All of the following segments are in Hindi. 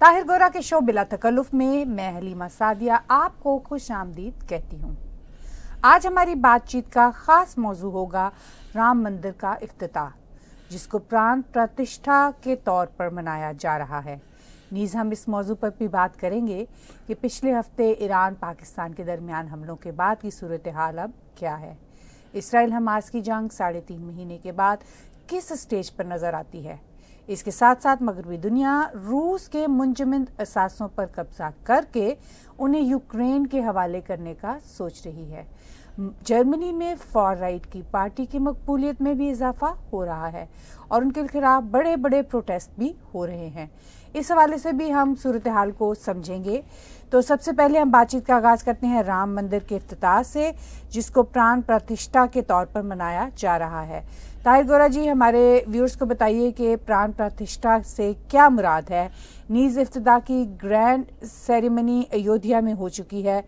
ताहिर गोरा के शो बिला तकल्लुफ में मैं हलीमा सादिया आपको खुश आमदीद कहती हूँ आज हमारी बातचीत का ख़ास मौजू होगा राम मंदिर का अफ्ताह जिसको प्राण प्रतिष्ठा के तौर पर मनाया जा रहा है नीज़ हम इस मौजू पर भी बात करेंगे कि पिछले हफ्ते ईरान पाकिस्तान के दरमियान हमलों के बाद की सूरत हाल अब क्या है इसराइल हमास की जंग साढ़े तीन महीने के बाद किस स्टेज पर नज़र आती है इसके साथ साथ मगरबी दुनिया रूस के मुंजमद असासों पर कब्जा करके उन्हें यूक्रेन के हवाले करने का सोच रही है जर्मनी में फॉर राइट की पार्टी की मकबूलियत में भी इजाफा हो रहा है और उनके खिलाफ बड़े बड़े प्रोटेस्ट भी हो रहे हैं इस हवाले से भी हम सूरत हाल को समझेंगे तो सबसे पहले हम बातचीत का आगाज़ करते हैं राम मंदिर के अफ्ताह से जिसको प्राण प्रतिष्ठा के तौर पर मनाया जा रहा है ताहिर गोरा जी हमारे व्यूअर्स को बताइए कि प्राण प्रतिष्ठा से क्या मुराद है नीज़ इफ्तदा की ग्रैंड सेरेमनी अयोध्या में हो चुकी है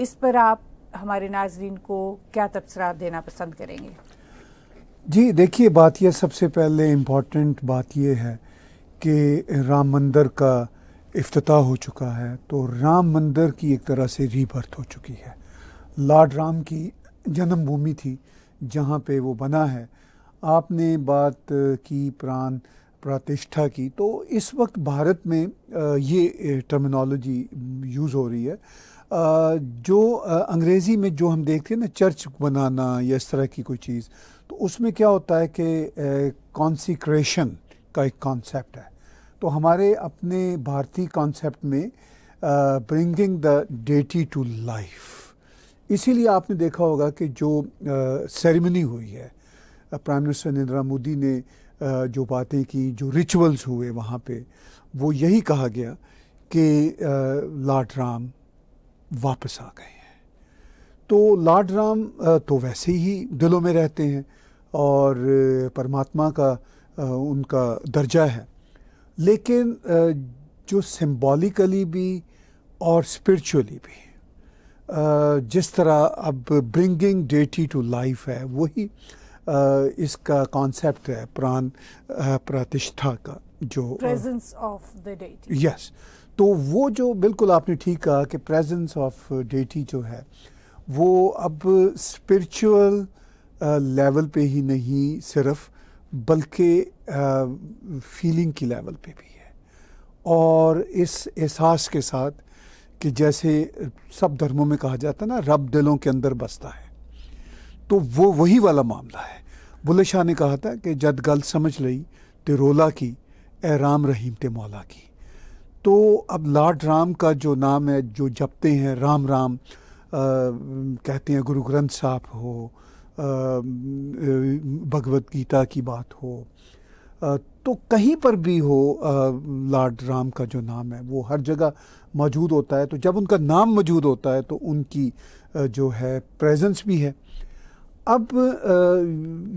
इस पर आप हमारे नाजरीन को क्या तबसरा देना पसंद करेंगे जी देखिए बात यह सबसे पहले इम्पॉर्टेंट बात यह है कि राम मंदिर का अफ्ताह हो चुका है तो राम मंदिर की एक तरह से रीबर्थ हो चुकी है लॉर्ड राम की जन्मभूमि थी जहाँ पे वो बना है आपने बात की प्राण प्रतिष्ठा की तो इस वक्त भारत में ये टर्मिनोलॉजी यूज़ हो रही है जो अंग्रेज़ी में जो हम देखते हैं ना चर्च बनाना या इस तरह की कोई चीज़ तो उसमें क्या होता है कि कॉन्सिक्रेशन का एक कॉन्सेप्ट है तो हमारे अपने भारतीय कॉन्सेप्ट में bringing the deity to life इसीलिए आपने देखा होगा कि जो सेरेमनी हुई है प्राइम मिनिस्टर नरेंद्र मोदी ने जो बातें की जो रिचुअल्स हुए वहाँ पे वो यही कहा गया कि लाड राम वापस आ गए हैं तो लाड राम तो वैसे ही दिलों में रहते हैं और परमात्मा का उनका दर्जा है लेकिन जो सिंबॉलिकली भी और स्पिरिचुअली भी जिस तरह अब ब्रिंगिंग डेटी टू लाइफ है वही इसका कॉन्सेप्ट है प्राण प्रतिष्ठा का जो presence of the deity yes तो वो जो बिल्कुल आपने ठीक कहा कि प्रेजेंस ऑफ डेटी जो है वो अब स्पिरिचुअल लेवल पे ही नहीं सिर्फ बल्कि फीलिंग की लेवल पे भी है और इस एहसास के साथ कि जैसे सब धर्मों में कहा जाता है ना रब दिलों के अंदर बसता है तो वो वही वाला मामला है बुल शाह ने कहा था कि जद गल समझ ली ते रोला की ए राम रहीम ते मौला की तो अब लाड राम का जो नाम है जो जपते हैं राम राम आ, कहते हैं गुरु ग्रंथ साहब हो भगवत गीता की बात हो आ, तो कहीं पर भी हो लॉर्ड लाड राम का जो नाम है वो हर जगह मौजूद होता है तो जब उनका नाम मौजूद होता है तो उनकी जो है प्रेजेंस भी है अब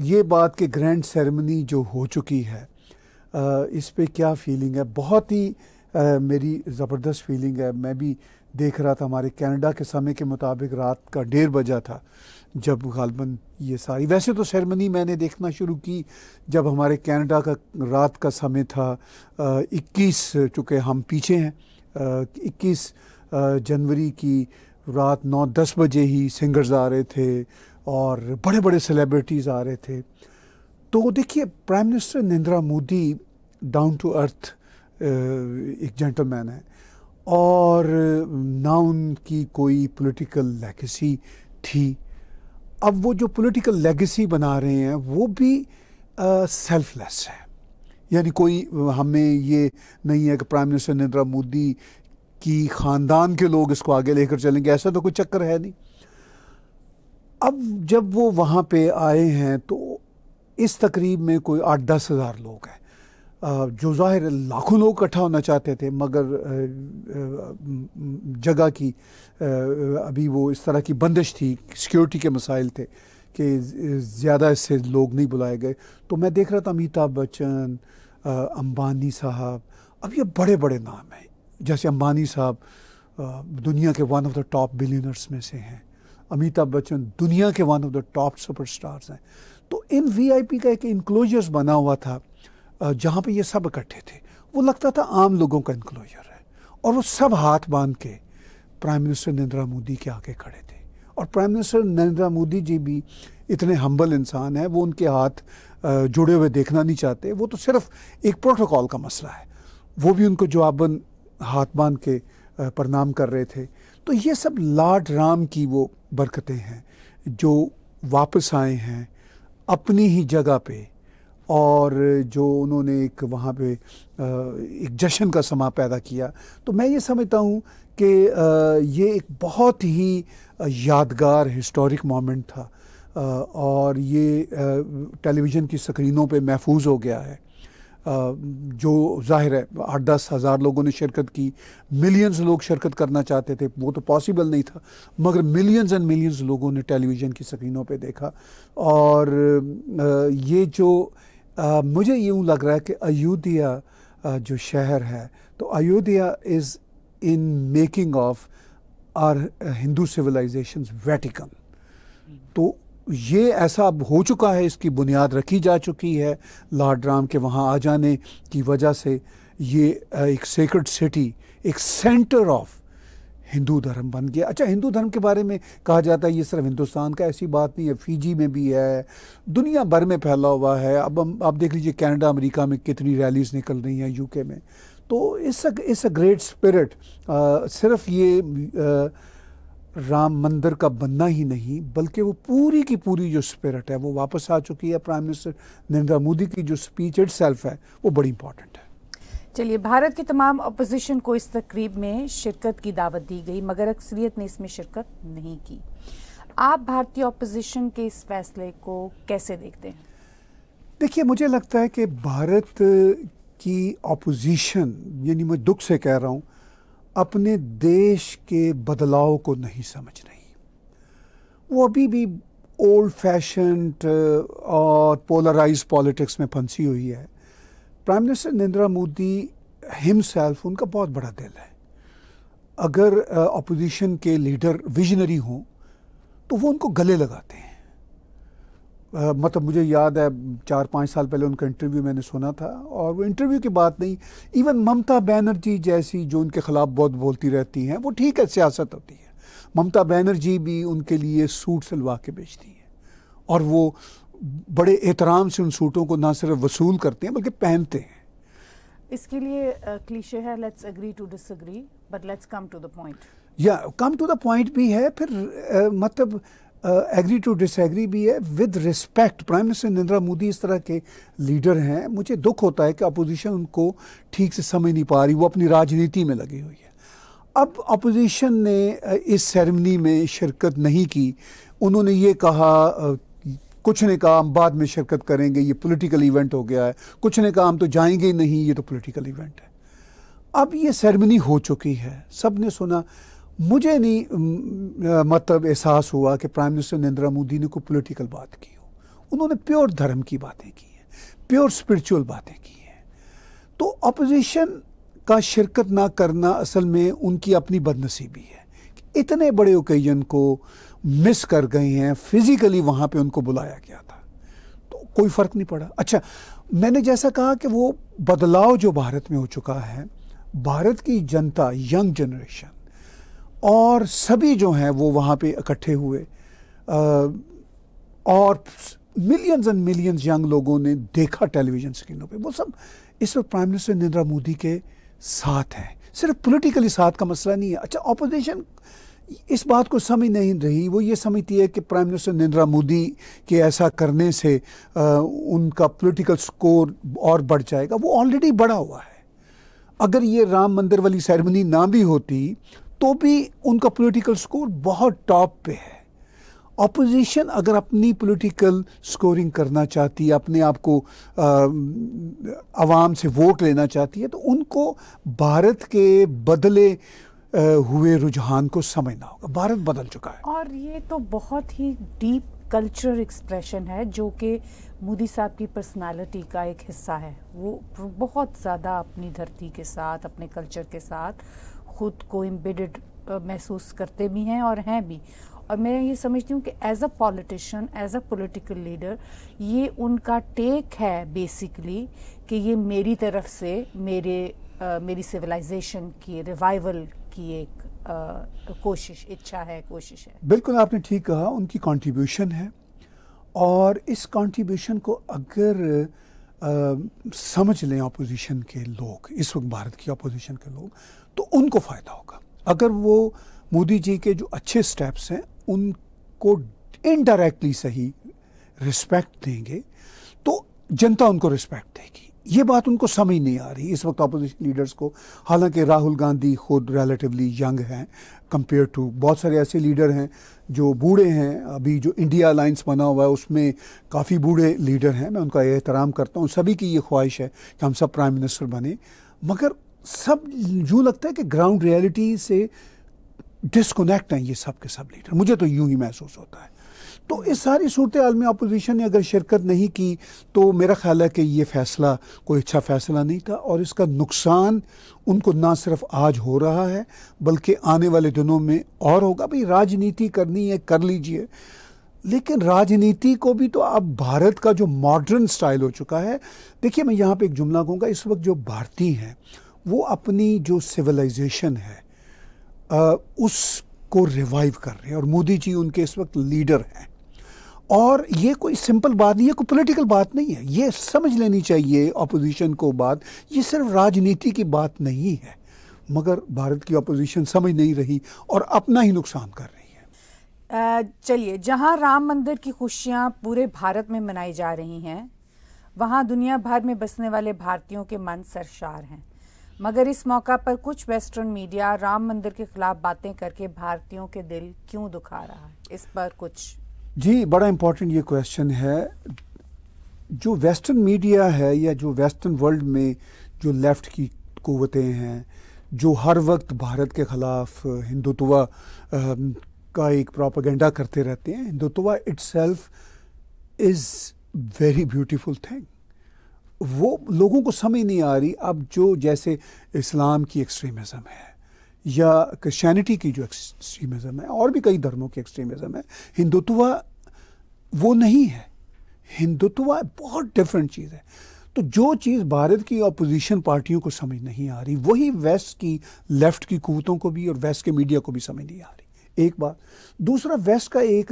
ये बात कि ग्रैंड सेरेमनी जो हो चुकी है इस पर क्या फीलिंग है बहुत ही मेरी ज़बरदस्त फीलिंग है मैं भी देख रहा था हमारे कनाडा के समय के मुताबिक रात का डेढ़ बजा था जब गालबन ये सारी वैसे तो सेरेमनी मैंने देखना शुरू की जब हमारे कनाडा का रात का समय था इक्कीस चूँकि हम पीछे हैं इक्कीस जनवरी की रात नौ दस बजे ही सिंगर्स आ रहे थे और बड़े बड़े सेलिब्रिटीज़ आ रहे थे तो देखिए prime minister Narendra Modi down to earth एक जेंटलमैन है और ना उनकी कोई पॉलिटिकल लेगेसी थी अब वो जो पॉलिटिकल लेगेसी बना रहे हैं वो भी सेल्फलेस है यानी कोई हमें ये नहीं है कि प्राइम मिनिस्टर नरेंद्र मोदी की ख़ानदान के लोग इसको आगे लेकर चलेंगे ऐसा तो कोई चक्कर है नहीं अब जब वो वहाँ पे आए हैं तो इस तकरीब में कोई आठ दस हज़ार लोग हैं जो ज़ाहिर लाखों लोग इकट्ठा होना चाहते थे मगर जगह की अभी वो इस तरह की बंदिश थी सिक्योरिटी के मसाइल थे कि ज़्यादा इससे लोग नहीं बुलाए गए तो मैं देख रहा था अमिताभ बच्चन अंबानी साहब अब ये बड़े बड़े नाम हैं जैसे अंबानी साहब दुनिया के one of the top billionaires में से हैं अमिताभ बच्चन दुनिया के one of the top superstars हैं तो इन वीआईपी का एक इंक्लोजर्स बना हुआ था जहाँ पे ये सब इकट्ठे थे वो लगता था आम लोगों का इंक्लोजर है और वो सब हाथ बांध के प्राइम मिनिस्टर नरेंद्र मोदी के आगे खड़े थे और प्राइम मिनिस्टर नरेंद्र मोदी जी भी इतने हम्बल इंसान हैं वो उनके हाथ जुड़े हुए देखना नहीं चाहते वो तो सिर्फ एक प्रोटोकॉल का मसला है वो भी उनको जवाबन हाथ बांध के प्रणाम कर रहे थे तो ये सब लाड राम की वो बरकतें हैं जो वापस आए हैं अपनी ही जगह पे और जो उन्होंने एक वहाँ पे एक जश्न का समा पैदा किया तो मैं ये समझता हूँ कि ये एक बहुत ही यादगार हिस्टोरिक मोमेंट था और ये टेलीविज़न की स्क्रीनों पे महफूज हो गया है जो जाहिर है आठ दस हज़ार लोगों ने शिरकत की मिलियंस लोग शिरकत करना चाहते थे वो तो पॉसिबल नहीं था मगर मिलियंस एंड मिलियंस लोगों ने टेलीविज़न की स्क्रीनों पे देखा और ये जो मुझे यूँ लग रहा है कि अयोध्या जो शहर है तो Ayodhya is in making of our Hindu civilisation Vatican तो ये ऐसा अब हो चुका है इसकी बुनियाद रखी जा चुकी है लॉर्ड राम के वहाँ आ जाने की वजह से ये एक सेक्रेट सिटी एक सेंटर ऑफ हिंदू धर्म बन गया अच्छा हिंदू धर्म के बारे में कहा जाता है ये सिर्फ हिंदुस्तान का ऐसी बात नहीं है फीजी में भी है दुनिया भर में फैला हुआ है अब हम आप देख लीजिए कनाडा अमेरिका में कितनी रैलीज निकल रही हैं यूके में तो इस इस अ ग्रेट स्पिरिट सिर्फ ये आ, राम मंदिर का बनना ही नहीं बल्कि वो पूरी की पूरी जो स्पिरिट है वो वापस आ चुकी है प्राइम मिनिस्टर नरेंद्र मोदी की जो स्पीच इट है वो बड़ी इंपॉर्टेंट है चलिए भारत के तमाम अपोजिशन को इस तकरीब में शिरकत की दावत दी गई मगर अक्सरियत ने इसमें शिरकत नहीं की आप भारतीय अपोजिशन के इस फैसले को कैसे देखते हैं देखिए मुझे लगता है कि भारत की अपोजिशन यानी मैं दुख से कह रहा हूँ अपने देश के बदलाव को नहीं समझ रही वो अभी भी ओल्ड फैशन uh, और पोलराइज पॉलिटिक्स में फंसी हुई है prime minister Narendra Modi himself उनका बहुत बड़ा दिल है अगर अपोजिशन uh, के लीडर विजनरी हों तो वो उनको गले लगाते हैं मतलब मुझे याद है चार पाँच साल पहले उनका इंटरव्यू मैंने सुना था और वो इंटरव्यू की बात नहीं इवन ममता बनर्जी जैसी जो उनके ख़िलाफ़ बहुत बोलती रहती हैं वो ठीक है सियासत होती है ममता बनर्जी भी उनके लिए सूट सिलवा के बेचती हैं और वो बड़े एहतराम से उन सूटों को ना सिर्फ वसूल करते हैं बल्कि पहनते हैं इसके लिए क्लीशे है let's agree to disagree but let's come to the point या कम टू द पॉइंट भी है फिर uh, मतलब एग्री टू डिसएग्री भी है with respect prime minister Narendra Modi इस तरह के लीडर हैं मुझे दुख होता है कि अपोजिशन उनको ठीक से समझ नहीं पा रही वो अपनी राजनीति में लगी हुई है अब अपोजिशन ने इस सेरेमनी में शिरकत नहीं की उन्होंने ये कहा कुछ ने कहा हम बाद में शिरकत करेंगे ये पॉलिटिकल इवेंट हो गया है कुछ ने कहा हम तो जाएंगे नहीं ये तो पॉलिटिकल इवेंट है अब ये सेरेमनी हो चुकी है सब ने सुना मुझे नहीं मतलब एहसास हुआ कि प्राइम मिनिस्टर नरेंद्र मोदी ने कोई पॉलिटिकल बात की हो उन्होंने प्योर धर्म की बातें की हैं प्योर स्पिरिचुअल बातें की हैं तो अपोजिशन का शिरकत ना करना असल में उनकी अपनी बदनसीबी है इतने बड़े ओकेजन को मिस कर गए हैं फिज़िकली वहाँ पे उनको बुलाया गया था तो कोई फ़र्क नहीं पड़ा अच्छा मैंने जैसा कहा कि वो बदलाव जो भारत में हो चुका है भारत की जनता यंग जनरेशन और सभी जो हैं वो वहाँ पे इकट्ठे हुए और मिलियंस एंड मिलियंस यंग लोगों ने देखा टेलीविजन स्क्रीनों पे वो सब इस वक्त प्राइम मिनिस्टर नरेंद्र मोदी के साथ हैं सिर्फ पॉलिटिकली साथ का मसला नहीं है अच्छा अपोजिशन इस बात को समझ नहीं रही वो ये समझती है कि प्राइम मिनिस्टर नरेंद्र मोदी के ऐसा करने से आ, उनका पॉलिटिकल स्कोर और बढ़ जाएगा वो ऑलरेडी बढ़ा हुआ है अगर ये राम मंदिर वाली सेरेमनी ना भी होती तो भी उनका पॉलिटिकल स्कोर बहुत टॉप पे है ऑपोजिशन अगर अपनी पॉलिटिकल स्कोरिंग करना चाहती है अपने आप को आवाम से वोट लेना चाहती है तो उनको भारत के बदले हुए रुझान को समझना होगा भारत बदल चुका है और ये तो बहुत ही डीप कल्चर एक्सप्रेशन है जो कि मोदी साहब की पर्सनालिटी का एक हिस्सा है वो बहुत ज़्यादा अपनी धरती के साथ अपने कल्चर के साथ खुद को एम्बेडेड महसूस करते भी हैं और हैं भी और मैं ये समझती हूँ कि as a politician as a political leader ये उनका टेक है बेसिकली कि ये मेरी तरफ से मेरे आ, मेरी सिविलाइजेशन की रिवाइवल की एक आ, कोशिश इच्छा है कोशिश है बिल्कुल आपने ठीक कहा उनकी कंट्रीब्यूशन है और इस कंट्रीब्यूशन को अगर आ, समझ लें अपोजिशन के लोग इस वक्त भारत की अपोजिशन के लोग तो उनको फ़ायदा होगा अगर वो मोदी जी के जो अच्छे स्टेप्स हैं उनको इनडायरेक्टली सही रिस्पेक्ट देंगे तो जनता उनको रिस्पेक्ट देगी ये बात उनको समझ नहीं आ रही इस वक्त अपोजिशन लीडर्स को हालांकि राहुल गांधी खुद रिलेटिवली यंग हैं कंपेयर टू बहुत सारे ऐसे लीडर हैं जो बूढ़े हैं अभी जो इंडिया अलाइंस बना हुआ है उसमें काफ़ी बूढ़े लीडर हैं मैं उनका एहतराम करता हूँ सभी की ये ख्वाहिश है कि हम सब प्राइम मिनिस्टर बने मगर सब यूँ लगता है कि ग्राउंड रियलिटी से डिसकोनेक्ट हैं ये सब के सब लीडर मुझे तो यूं ही महसूस होता है तो इस सारी सूरत हाल में अपोजिशन ने अगर शिरकत नहीं की तो मेरा ख्याल है कि ये फ़ैसला कोई अच्छा फ़ैसला नहीं था और इसका नुकसान उनको ना सिर्फ आज हो रहा है बल्कि आने वाले दिनों में और होगा भाई राजनीति करनी है कर लीजिए लेकिन राजनीति को भी तो अब भारत का जो मॉडर्न स्टाइल हो चुका है देखिए मैं यहाँ पे एक जुमला कहूँगा इस वक्त जो भारतीय हैं वो अपनी जो सिविलाइजेशन है उसको रिवाइव कर रहे हैं और मोदी जी उनके इस वक्त लीडर हैं और ये कोई सिंपल बात नहीं है कोई पॉलिटिकल बात नहीं है ये समझ लेनी चाहिए अपोजिशन को बात ये सिर्फ राजनीति की बात नहीं है मगर भारत की अपोजिशन समझ नहीं रही और अपना ही नुकसान कर रही है चलिए जहां राम मंदिर की खुशियां पूरे भारत में मनाई जा रही हैं वहां दुनिया भर में बसने वाले भारतीयों के मन सरशार हैं मगर इस मौका पर कुछ वेस्टर्न मीडिया राम मंदिर के खिलाफ बातें करके भारतीयों के दिल क्यों दुखा रहा है इस पर कुछ जी बड़ा इम्पोर्टेंट ये क्वेश्चन है जो वेस्टर्न मीडिया है या जो वेस्टर्न वर्ल्ड में जो लेफ्ट की कुवतें हैं जो हर वक्त भारत के ख़िलाफ़ हिंदुत्वा का एक प्रोपागेंडा करते रहते हैं Hindutva itself is very beautiful thing वो लोगों को समझ नहीं आ रही अब जो जैसे इस्लाम की एक्सट्रीमिज़म है या क्रिश्चियनिटी की जो एक्सट्रीमिज़म है और भी कई धर्मों की एक्सट्रीमिज़म है हिंदुत्व वो नहीं है हिंदुत्व बहुत डिफरेंट चीज़ है तो जो चीज़ भारत की अपोजिशन पार्टियों को समझ नहीं आ रही वही वेस्ट की लेफ़्ट की कुतों को भी और वेस्ट के मीडिया को भी समझ नहीं आ रही एक बात दूसरा वेस्ट का एक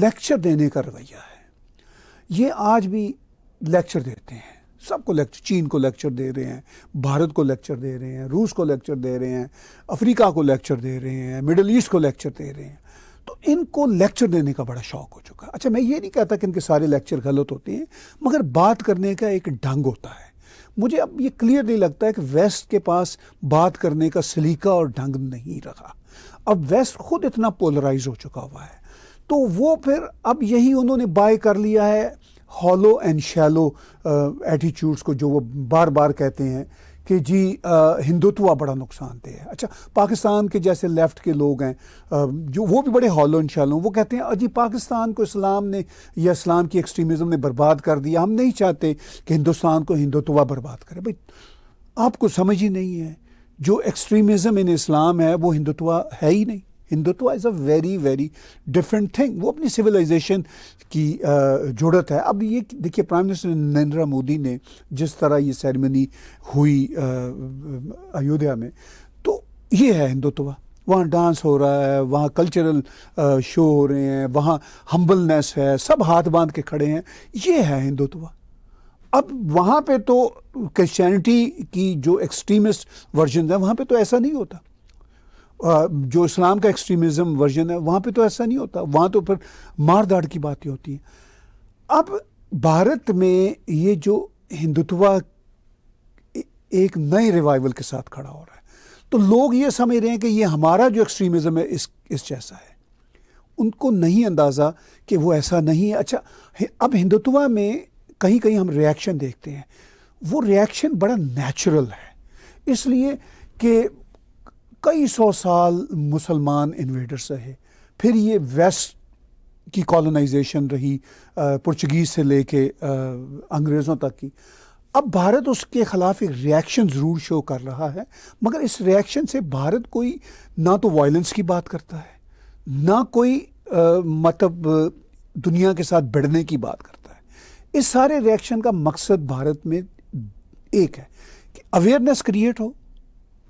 लेक्चर देने का रवैया है ये आज भी लेक्चर देते हैं सबको लेक्चर चीन को लेक्चर दे रहे हैं भारत को लेक्चर दे रहे हैं रूस को लेक्चर दे रहे हैं अफ्रीका को लेक्चर दे रहे हैं मिडल ईस्ट को लेक्चर दे रहे हैं तो इनको लेक्चर देने का बड़ा शौक हो चुका है अच्छा मैं ये नहीं कहता कि इनके सारे लेक्चर गलत होते हैं मगर बात करने का एक ढंग होता है मुझे अब ये क्लियर नहीं लगता है कि वेस्ट के पास बात करने का सलीका और ढंग नहीं रहा अब वेस्ट खुद इतना पोलराइज हो चुका हुआ है तो वो फिर अब यही उन्होंने बाय कर लिया है हॉलो एंड शैलो एटीट्यूड्स को जो वो बार बार कहते हैं कि जी uh, हिंदुत्व बड़ा नुकसानदेह है अच्छा पाकिस्तान के जैसे लेफ्ट के लोग हैं uh, जो वो भी बड़े हॉलो एंड शैलो वो कहते हैं अजी पाकिस्तान को इस्लाम ने या इस्लाम की एक्सट्रीमिज्म ने बर्बाद कर दिया हम नहीं चाहते कि हिंदुस्तान को हिंदुत्व बर्बाद करे भाई आपको समझ ही नहीं है जो एक्सट्रीमिज़म इन इस्लाम है वो हिंदुत्व है ही नहीं Hindutva is a very very different thing वो अपनी सिविलाइजेशन की जरूरत है अब ये देखिए प्राइम मिनिस्टर नरेंद्र मोदी ने जिस तरह ये सेरेमनी हुई अयोध्या में तो ये है हिंदुत्व वहाँ डांस हो रहा है वहाँ कल्चरल शो हो रहे हैं वहाँ हम्बलनेस है सब हाथ बांध के खड़े हैं ये है हिंदुत्व अब वहाँ पे तो क्रिश्चियनिटी की जो एक्सट्रीमिस्ट वर्जन है वहाँ पे तो ऐसा नहीं होता जो इस्लाम का एक्सट्रीमिज्म वर्जन है वहाँ पे तो ऐसा नहीं होता वहाँ तो फिर मार धाड़ की बातें होती हैं अब भारत में ये जो हिंदुत्वा एक नए रिवाइवल के साथ खड़ा हो रहा है तो लोग ये समझ रहे हैं कि ये हमारा जो एक्सट्रीमिज्म है इस इस जैसा है उनको नहीं अंदाज़ा कि वो ऐसा नहीं है अच्छा अब हिंदुत्वा में कहीं कहीं हम रिएक्शन देखते हैं वो रिएक्शन बड़ा नेचुरल है इसलिए कि कई सौ साल मुसलमान इन्वेडर्स रहे फिर ये वेस्ट की कॉलोनाइजेशन रही पुर्तगीज से लेके अंग्रेज़ों तक की अब भारत उसके ख़िलाफ़ एक रिएक्शन ज़रूर शो कर रहा है मगर इस रिएक्शन से भारत कोई ना तो वायलेंस की बात करता है ना कोई मतलब दुनिया के साथ बढ़ने की बात करता है इस सारे रिएक्शन का मकसद भारत में एक है कि अवेयरनेस क्रिएट हो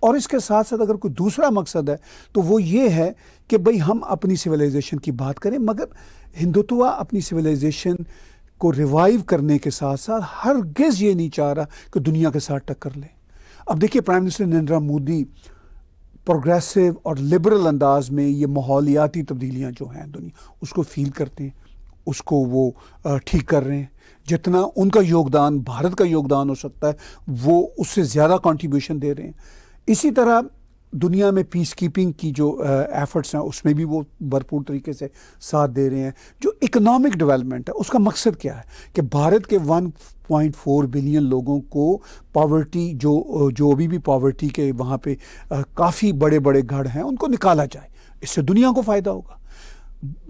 और इसके साथ साथ अगर कोई दूसरा मकसद है तो वो ये है कि भाई हम अपनी सिविलाइजेशन की बात करें मगर हिंदुत्व अपनी सिविलाइजेशन को रिवाइव करने के साथ साथ हर गेज ये नहीं चाह रहा कि दुनिया के साथ टक्कर ले अब देखिए prime minister Narendra Modi progressive और लिबरल अंदाज में ये माहौलियाती तब्दीलियाँ जो हैं दुनिया उसको फील करते हैं उसको वो ठीक कर रहे हैं जितना उनका योगदान भारत का योगदान हो सकता है वो उससे ज़्यादा कंट्रीब्यूशन दे रहे हैं इसी तरह दुनिया में पीस कीपिंग की जो एफर्ट्स हैं उसमें भी वो भरपूर तरीके से साथ दे रहे हैं जो इकोनॉमिक डेवलपमेंट है उसका मकसद क्या है कि भारत के 1.4 बिलियन लोगों को पावर्टी जो जो अभी भी पावर्टी के वहाँ पे काफ़ी बड़े बड़े घर हैं उनको निकाला जाए इससे दुनिया को फ़ायदा होगा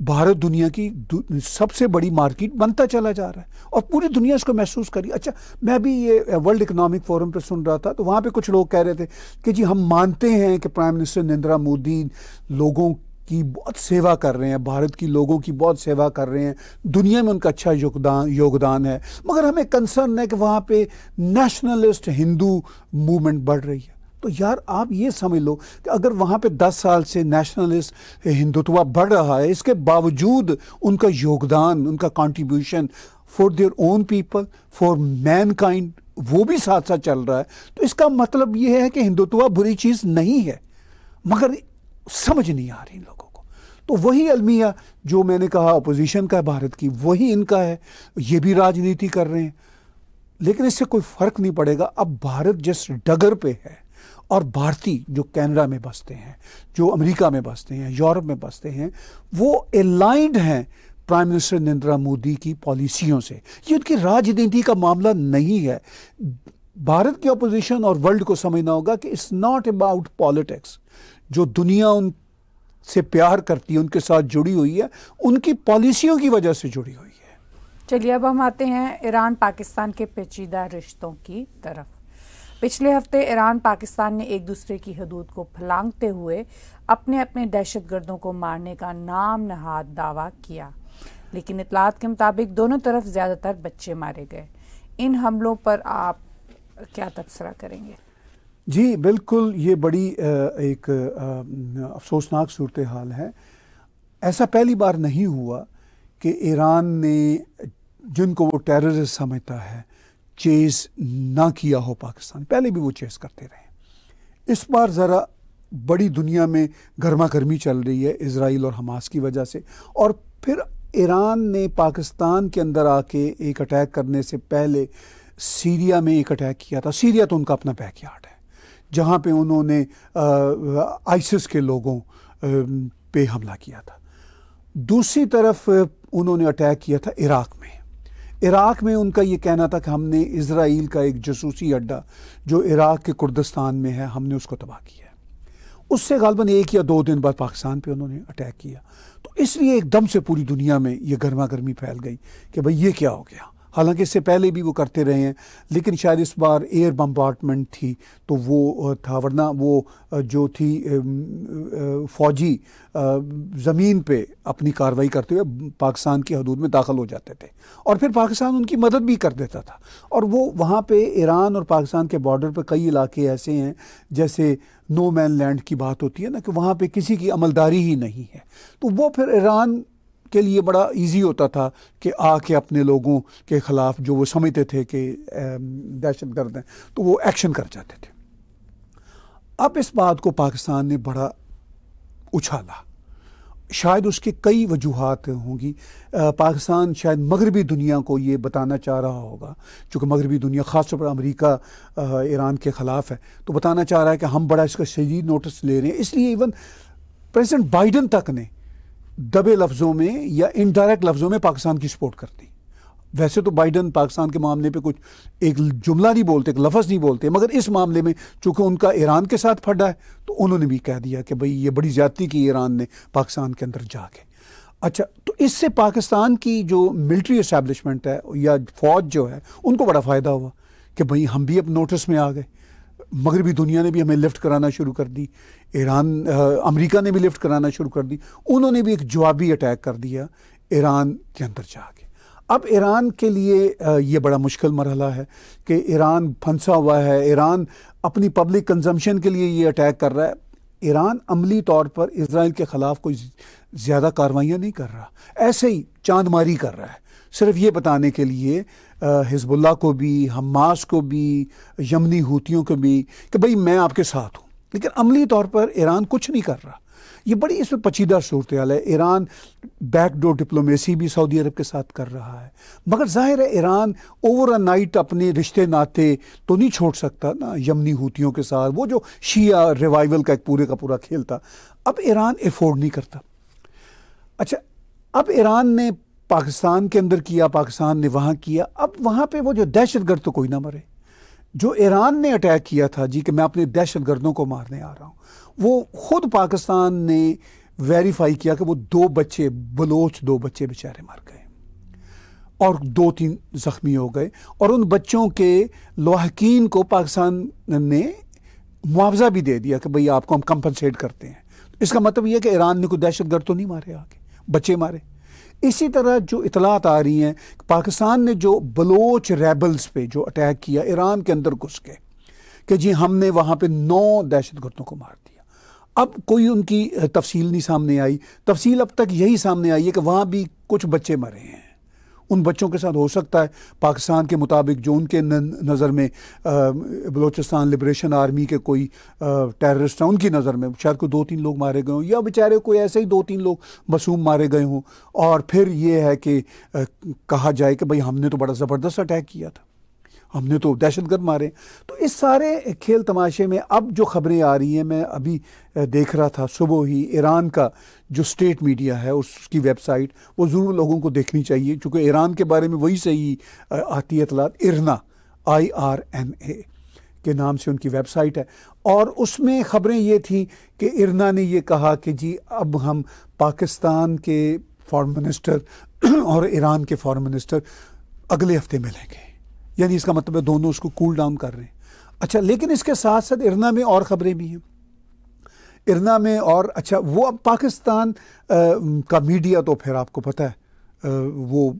भारत दुनिया की दु, सबसे बड़ी मार्केट बनता चला जा रहा है और पूरी दुनिया इसको महसूस करी अच्छा मैं भी ये वर्ल्ड इकोनॉमिक फोरम पर सुन रहा था तो वहाँ पे कुछ लोग कह रहे थे कि जी हम मानते हैं कि प्राइम मिनिस्टर नरेंद्र मोदी लोगों की बहुत सेवा कर रहे हैं भारत की लोगों की बहुत सेवा कर रहे हैं दुनिया में उनका अच्छा योगदान योगदान है मगर हमें कंसर्न है कि वहाँ पे नेशनलिस्ट हिंदू मूवमेंट बढ़ रही है तो यार आप ये समझ लो कि अगर वहाँ पे 10 साल से नेशनलिस्ट हिंदुत्व बढ़ रहा है इसके बावजूद उनका योगदान उनका contribution for their own people for mankind वो भी साथ साथ चल रहा है तो इसका मतलब ये है कि हिंदुत्व बुरी चीज़ नहीं है मगर समझ नहीं आ रही इन लोगों को तो वही अलमिया जो मैंने कहा अपोजिशन का है भारत की वही इनका है ये भी राजनीति कर रहे हैं लेकिन इससे कोई फ़र्क नहीं पड़ेगा अब भारत जिस डगर पे है और भारतीय जो कैनेडा में बसते हैं जो अमेरिका में बसते हैं यूरोप में बसते हैं वो अलाइंड हैं प्राइम मिनिस्टर नरेंद्र मोदी की पॉलिसियों से ये उनकी राजनीति का मामला नहीं है भारत की अपोजिशन और वर्ल्ड को समझना होगा कि इट्स नॉट अबाउट पॉलिटिक्स जो दुनिया उन से प्यार करती है उनके साथ जुड़ी हुई है उनकी पॉलिसियों की वजह से जुड़ी हुई है चलिए अब हम आते हैं ईरान पाकिस्तान के पेचीदा रिश्तों की तरफ पिछले हफ्ते ईरान पाकिस्तान ने एक दूसरे की हदूद को फलांगते हुए अपने अपने दहशत गर्दों को मारने का नाम नहाद दावा किया लेकिन इतलात के मुताबिक दोनों तरफ ज़्यादातर बच्चे मारे गए इन हमलों पर आप क्या तबसरा करेंगे जी बिल्कुल ये बड़ी एक अफसोसनाक सूरत हाल है ऐसा पहली बार नहीं हुआ कि ईरान ने जिनको वो टेररिस्ट समझता है चेज़ ना किया हो पाकिस्तान पहले भी वो चेज़ करते रहे इस बार ज़रा बड़ी दुनिया में गर्मा गर्मी चल रही है इसराइल और हमास की वजह से और फिर ईरान ने पाकिस्तान के अंदर आके एक अटैक करने से पहले सीरिया में एक अटैक किया था सीरिया तो उनका अपना यार्ड है जहाँ पे उन्होंने आइसिस के लोगों पे हमला किया था दूसरी तरफ उन्होंने अटैक किया था इराक़ में इराक़ में उनका ये कहना था कि हमने इसराइल का एक जसूसी अड्डा जो इराक़ के कुर्दस्तान में है हमने उसको तबाह किया है उससे गालबन एक या दो दिन बाद पाकिस्तान पे उन्होंने अटैक किया तो इसलिए एकदम से पूरी दुनिया में ये गर्मा गर्मी फैल गई कि भाई ये क्या हो गया हालांकि इससे पहले भी वो करते रहे हैं लेकिन शायद इस बार एयर बम्पार्टमेंट थी तो वो था वरना वो जो थी फौजी ज़मीन पे अपनी कार्रवाई करते हुए पाकिस्तान की हदूद में दाखिल हो जाते थे और फिर पाकिस्तान उनकी मदद भी कर देता था और वो वहाँ पे ईरान और पाकिस्तान के बॉर्डर पे कई इलाके ऐसे हैं जैसे नो मैन लैंड की बात होती है ना कि वहाँ पे किसी की अमलदारी ही नहीं है तो वो फिर ईरान के लिए बड़ा इजी होता था कि आके अपने लोगों के ख़िलाफ़ जो वो समझते थे कि दहशत गर्द हैं तो वो एक्शन कर जाते थे अब इस बात को पाकिस्तान ने बड़ा उछाला शायद उसके कई वजूहत होंगी पाकिस्तान शायद मगरबी दुनिया को ये बताना चाह रहा होगा चूँकि मगरबी दुनिया ख़ासतौर पर अमेरिका ईरान के ख़िलाफ़ है तो बताना चाह रहा है कि हम बड़ा इसका शदीद नोटिस ले रहे हैं इसलिए इवन प्रेसिडेंट बाइडन तक ने दबे लफ्ज़ों में या इनडायरेक्ट लफ्ज़ों में पाकिस्तान की सपोर्ट करती वैसे तो बाइडन पाकिस्तान के मामले पे कुछ एक जुमला नहीं बोलते एक लफ्ज़ नहीं बोलते मगर इस मामले में चूंकि उनका ईरान के साथ फटा है तो उन्होंने भी कह दिया कि भाई ये बड़ी ज़्यादती की ईरान ने पाकिस्तान के अंदर जाके अच्छा तो इससे पाकिस्तान की जो मिलिट्री इस्टेबलिशमेंट है या फौज जो है उनको बड़ा फ़ायदा हुआ कि भाई हम भी अब नोटिस में आ गए मगरबी दुनिया ने भी हमें लिफ्ट कराना शुरू कर दी ईरान अमेरिका ने भी लिफ्ट कराना शुरू कर दी उन्होंने भी एक जवाबी अटैक कर दिया ईरान के अंदर जाके अब ईरान के लिए ये बड़ा मुश्किल मरहला है कि ईरान फंसा हुआ है ईरान अपनी पब्लिक कंजम्पशन के लिए ये अटैक कर रहा है ईरान अमली तौर पर इसराइल के ख़िलाफ़ कोई ज़्यादा कार्रवाइयाँ नहीं कर रहा ऐसे ही चांद मारी कर रहा है सिर्फ ये बताने के लिए हिजबुल्ला को भी हमास को भी यमनी हूतियों को भी कि भाई मैं आपके साथ हूँ लेकिन अमली तौर पर ईरान कुछ नहीं कर रहा ये बड़ी इसमें पचीदा सूरत है ईरान बैकडोर डिप्लोमेसी भी सऊदी अरब के साथ कर रहा है मगर जाहिर है ईरान ओवर अ नाइट अपने रिश्ते नाते तो नहीं छोड़ सकता ना यमनी हूतियों के साथ वो जो शिया रिवाइवल का एक पूरे का पूरा खेल था अब ईरान एफोर्ड नहीं करता अच्छा अब ईरान ने पाकिस्तान के अंदर किया पाकिस्तान ने वहाँ किया अब वहाँ पे वो जो दहशत गर्द तो कोई ना मरे जो ईरान ने अटैक किया था जी कि मैं अपने दहशत गर्दों को मारने आ रहा हूँ वो ख़ुद पाकिस्तान ने वेरीफाई किया कि वो दो बच्चे बलोच दो बच्चे बेचारे मर गए और दो तीन ज़ख्मी हो गए और उन बच्चों के लाकिन को पाकिस्तान ने मुआवजा भी दे दिया कि भाई आपको हम कंपनसेट करते हैं इसका मतलब यह कि ईरान ने कोई दहशत गर्द तो नहीं मारे आगे बच्चे मारे इसी तरह जो इतलात आ रही हैं पाकिस्तान ने जो बलोच रेबल्स पे जो अटैक किया ईरान के अंदर घुस के कि जी हमने वहाँ पे नौ दहशत गर्दों को मार दिया अब कोई उनकी तफसील नहीं सामने आई तफसील अब तक यही सामने आई है कि वहाँ भी कुछ बच्चे मरे हैं उन बच्चों के साथ हो सकता है पाकिस्तान के मुताबिक जो उनके नज़र में बलूचिस्तान लिब्रेशन आर्मी के कोई टेररिस्ट हैं उनकी नज़र में शायद कोई दो तीन लोग मारे गए हों या बेचारे कोई ऐसे ही दो तीन लोग मसूम मारे गए हों और फिर ये है कि कहा जाए कि भाई हमने तो बड़ा ज़बरदस्त अटैक किया था हमने तो दहशत गर्द मारे तो इस सारे खेल तमाशे में अब जो खबरें आ रही हैं मैं अभी देख रहा था सुबह ही ईरान का जो स्टेट मीडिया है उसकी वेबसाइट वो ज़रूर लोगों को देखनी चाहिए चूँकि ईरान के बारे में वही सही आती है तलात इरना आई आर एन ए के नाम से उनकी वेबसाइट है और उसमें ख़बरें ये थी कि इरना ने ये कहा कि जी अब हम पाकिस्तान के फॉरन मिनिस्टर और ईरान के फॉरन मिनिस्टर अगले हफ्ते मिलेंगे यानी इसका मतलब है दोनों उसको कूल डाउन कर रहे हैं अच्छा लेकिन इसके साथ साथ इरना में और ख़बरें भी हैं इरना में और अच्छा वो अब पाकिस्तान आ, का मीडिया तो फिर आपको पता है आ, वो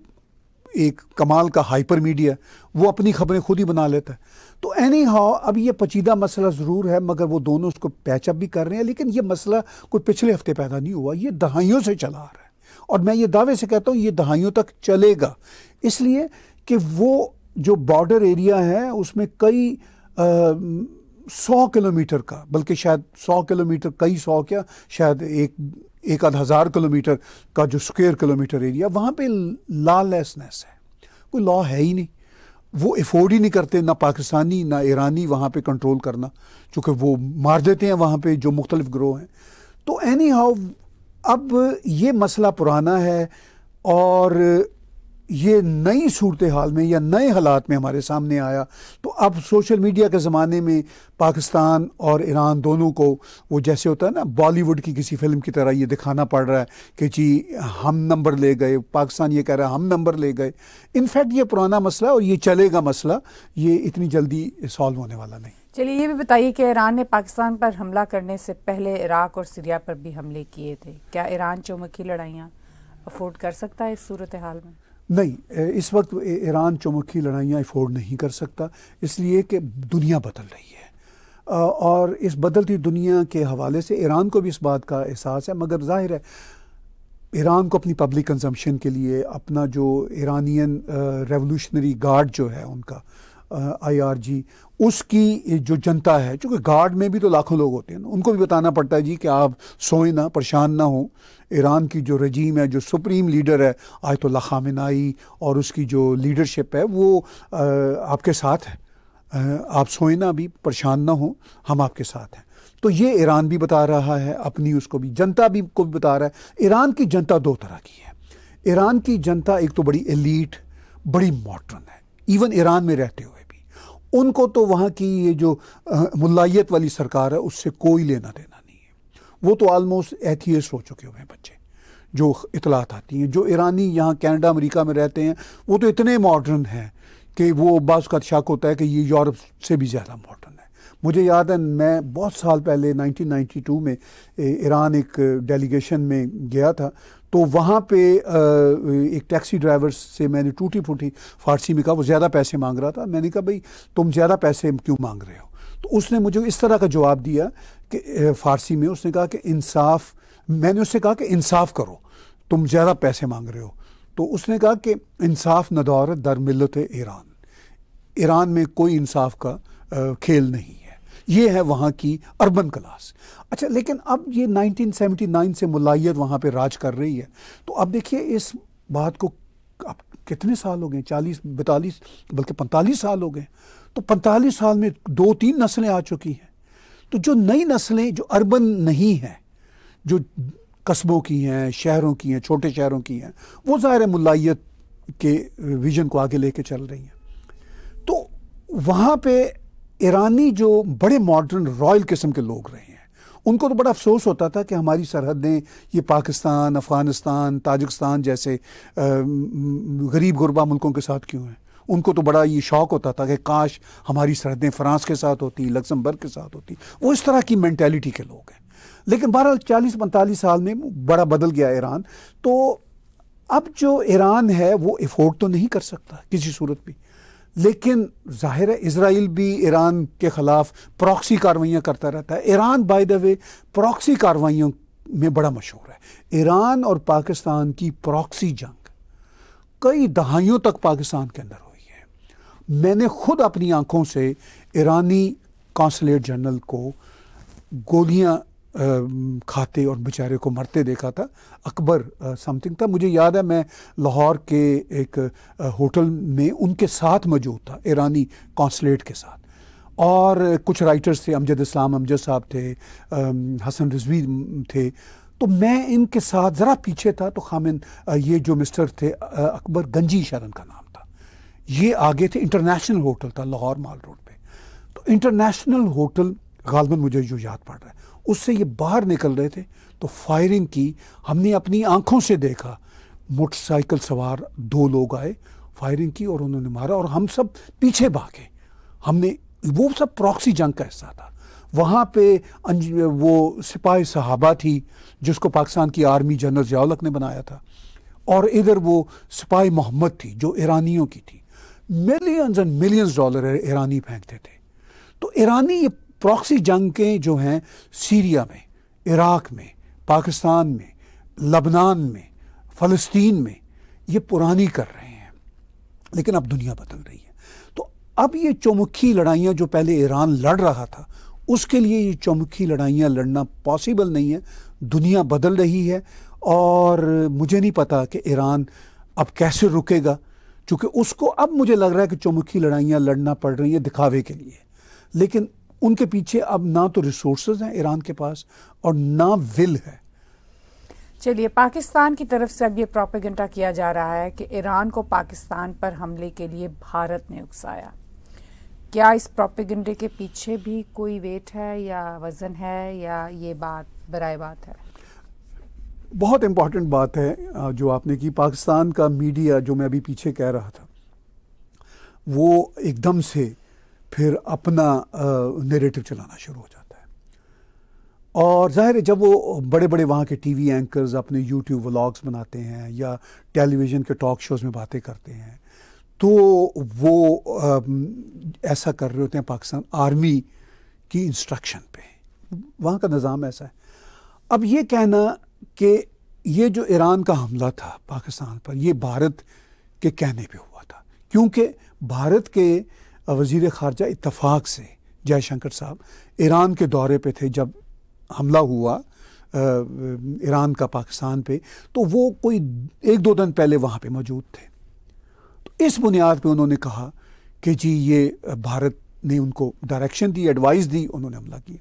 एक कमाल का हाइपर मीडिया वो अपनी खबरें खुद ही बना लेता है तो एनी हाउ अब ये पचीदा मसला ज़रूर है मगर वो दोनों उसको पैचअप भी कर रहे हैं लेकिन ये मसला कोई पिछले हफ्ते पैदा नहीं हुआ ये दहाइयों से चला आ रहा है और मैं ये दावे से कहता हूँ ये दहाइयों तक चलेगा इसलिए कि वो जो बॉर्डर एरिया है उसमें कई सौ किलोमीटर का बल्कि शायद सौ किलोमीटर कई सौ क्या शायद एक एक आध हज़ार किलोमीटर का जो स्क्वेयर किलोमीटर एरिया वहाँ पे लॉलेसनेस है कोई लॉ है ही नहीं वो एफोर्ड ही नहीं करते ना पाकिस्तानी ना ईरानी वहाँ पे कंट्रोल करना चूँकि वो मार देते हैं वहाँ पे जो मुख्तलिफ ग्रोह हैं तो एनी हाउ अब ये मसला पुराना है और ये नई सूरत हाल में या नए हालात में हमारे सामने आया तो अब सोशल मीडिया के ज़माने में पाकिस्तान और ईरान दोनों को वो जैसे होता है ना बॉलीवुड की किसी फिल्म की तरह ये दिखाना पड़ रहा है कि जी हम नंबर ले गए पाकिस्तान ये कह रहा है हम नंबर ले गए इनफैक्ट ये पुराना मसला और ये चलेगा मसला ये इतनी जल्दी सॉल्व होने वाला नहीं चलिए ये भी बताइए कि ईरान ने पाकिस्तान पर हमला करने से पहले इराक और सीरिया पर भी हमले किए थे क्या ईरान चौमुखी लड़ाइयाँ अफोर्ड कर सकता है इस सूरत हाल में नहीं इस वक्त ईरान चौमुखी लड़ाइयाँ अफोर्ड नहीं कर सकता इसलिए कि दुनिया बदल रही है और इस बदलती दुनिया के हवाले से ईरान को भी इस बात का एहसास है मगर जाहिर है ईरान को अपनी पब्लिक कंजम्पशन के लिए अपना जो ईरानियन रेवोल्यूशनरी गार्ड जो है उनका आईआरजी उसकी जो जनता है चूँकि गार्ड में भी तो लाखों लोग होते हैं उनको भी बताना पड़ता है जी कि आप सोए ना परेशान ना हो ईरान की जो रजीम है जो सुप्रीम लीडर है आज तो खामिनाई और उसकी जो लीडरशिप है वो आपके साथ है आप सोए ना भी परेशान ना हो हम आपके साथ हैं तो ये ईरान भी बता रहा है अपनी उसको भी जनता भी को भी बता रहा है ईरान की जनता दो तरह की है ईरान की जनता एक तो बड़ी एलीट बड़ी मॉडर्न है इवन ईरान में रहते हुए उनको तो वहाँ की ये जो मुलायत वाली सरकार है उससे कोई लेना देना नहीं है वो तो आलमोस्ट एथियस हो चुके हुए हैं बच्चे जो इतलात आती हैं जो ईरानी यहाँ कैनेडा अमेरिका में रहते हैं वो तो इतने मॉडर्न हैं कि वो बाज़ का शक होता है कि ये यूरोप से भी ज़्यादा मॉडर्न मुझे याद है मैं बहुत साल पहले 1992 में ईरान एक डेलीगेशन में गया था तो वहाँ पे एक टैक्सी ड्राइवर से मैंने टूटी फूटी फारसी में कहा वो ज़्यादा पैसे मांग रहा था मैंने कहा भाई तुम ज़्यादा पैसे क्यों मांग रहे हो तो उसने मुझे इस तरह का जवाब दिया कि फ़ारसी में उसने कहा कि इंसाफ मैंने उससे कहा कि इंसाफ करो तुम ज़्यादा पैसे मांग रहे हो तो उसने कहा कि इंसाफ नदौरत दर मिलत ईरान ईरान में कोई इंसाफ का खेल नहीं ये है वहाँ की अर्बन क्लास अच्छा लेकिन अब ये 1979 से मुलायत वहाँ पे राज कर रही है तो अब देखिए इस बात को अब कितने साल हो गए चालीस बतालीस बल्कि पैंतालीस साल हो गए तो पैंतालीस साल में दो तीन नस्लें आ चुकी हैं तो जो नई नस्लें जो अर्बन नहीं हैं जो कस्बों की हैं शहरों की हैं छोटे शहरों की हैं वो ज़ाहिर मुलायत के विजन को आगे लेके चल रही हैं तो वहाँ पे ईरानी जो बड़े मॉडर्न रॉयल किस्म के लोग रहे हैं उनको तो बड़ा अफसोस होता था कि हमारी सरहदें ये पाकिस्तान अफ़गानिस्तान ताजिकस्तान जैसे गरीब गुरबा मुल्कों के साथ क्यों हैं उनको तो बड़ा ये शौक होता था कि काश हमारी सरहदें फ़्रांस के साथ होती लग्जमबर्ग के साथ होती वो इस तरह की मैंटेलिटी के लोग हैं लेकिन बहरहाल चालीस पैंतालीस साल में बड़ा बदल गया ईरान तो अब जो ईरान है वो एफोर्ड तो नहीं कर सकता किसी सूरत भी लेकिन ज़ाहिर है इसराइल भी ईरान के ख़िलाफ़ प्रॉक्सी कार्रवाइयाँ करता रहता है Iran by the way proxy कार्रवाइयों में बड़ा मशहूर है ईरान और पाकिस्तान की प्रॉक्सी जंग कई दहाइयों तक पाकिस्तान के अंदर हुई है मैंने खुद अपनी आंखों से ईरानी कौंसलेट जनरल को गोलियां खाते और बेचारे को मरते देखा था अकबर समथिंग था मुझे याद है मैं लाहौर के एक होटल में उनके साथ मौजूद था ईरानी कौंसलेट के साथ और कुछ राइटर्स थे अमजद इस्लाम अमजद साहब थे हसन रिजवी थे तो मैं इनके साथ ज़रा पीछे था तो खामिन ये जो मिस्टर थे अकबर गंजी शरण का नाम था ये आगे थे इंटरनेशनल होटल था लाहौर माल रोड पे तो इंटरनेशनल होटल गालबन मुझे जो याद पड़ रहा है उससे ये बाहर निकल रहे थे तो फायरिंग की हमने अपनी आंखों से देखा मोटरसाइकिल सवार दो लोग आए फायरिंग की और उन्होंने मारा और हम सब पीछे भागे हमने वो सब प्रॉक्सी जंग का हिस्सा था वहाँ पे वो सिपाही सहाबा थी जिसको पाकिस्तान की आर्मी जनरल जयालक ने बनाया था और इधर वो सिपाही मोहम्मद थी जो ईरानियों की थी मिलियंस एंड मिलियंस डॉलर ईरानी फेंकते थे तो ईरानी ये प्रॉक्सी जंगें जो हैं सीरिया में इराक़ में पाकिस्तान में लबनान में फ़लस्तीन में ये पुरानी कर रहे हैं लेकिन अब दुनिया बदल रही है तो अब ये चौमुखी लड़ाइयाँ जो पहले ईरान लड़ रहा था उसके लिए ये चौमुखी लड़ाइयाँ लड़ना पॉसिबल नहीं है दुनिया बदल रही है और मुझे नहीं पता कि ईरान अब कैसे रुकेगा चूँकि उसको अब मुझे लग रहा है कि चौमुखी लड़ाइयाँ लड़ना पड़ रही हैं दिखावे के लिए लेकिन उनके पीछे अब ना तो रिसोर्स हैं ईरान के पास और ना विल है चलिए पाकिस्तान की तरफ से अब ये प्रोपेगेंडा किया जा रहा है कि ईरान को पाकिस्तान पर हमले के लिए भारत ने उकसाया क्या इस प्रोपेगेंडे के पीछे भी कोई वेट है या वज़न है या ये बात बरए बात है बहुत इम्पॉर्टेंट बात है जो आपने की पाकिस्तान का मीडिया जो मैं अभी पीछे कह रहा था वो एकदम से फिर अपना नेरेटिव चलाना शुरू हो जाता है और जाहिर है जब वो बड़े बड़े वहाँ के टीवी एंकर्स अपने यूट्यूब व्लॉग्स बनाते हैं या टेलीविज़न के टॉक शोज़ में बातें करते हैं तो वो ऐसा कर रहे होते हैं पाकिस्तान आर्मी की इंस्ट्रक्शन पे वहाँ का निज़ाम ऐसा है अब ये कहना कि ये जो ईरान का हमला था पाकिस्तान पर ये भारत के कहने पे हुआ था क्योंकि भारत के वज़ी ख़ारजा इतफाक़ से जयशंकर साहब ईरान के दौरे पे थे जब हमला हुआ ईरान का पाकिस्तान पे तो वो कोई एक दो दिन पहले वहाँ पे मौजूद थे तो इस बुनियाद पे उन्होंने कहा कि जी ये भारत ने उनको डायरेक्शन दी एडवाइस दी उन्होंने हमला किया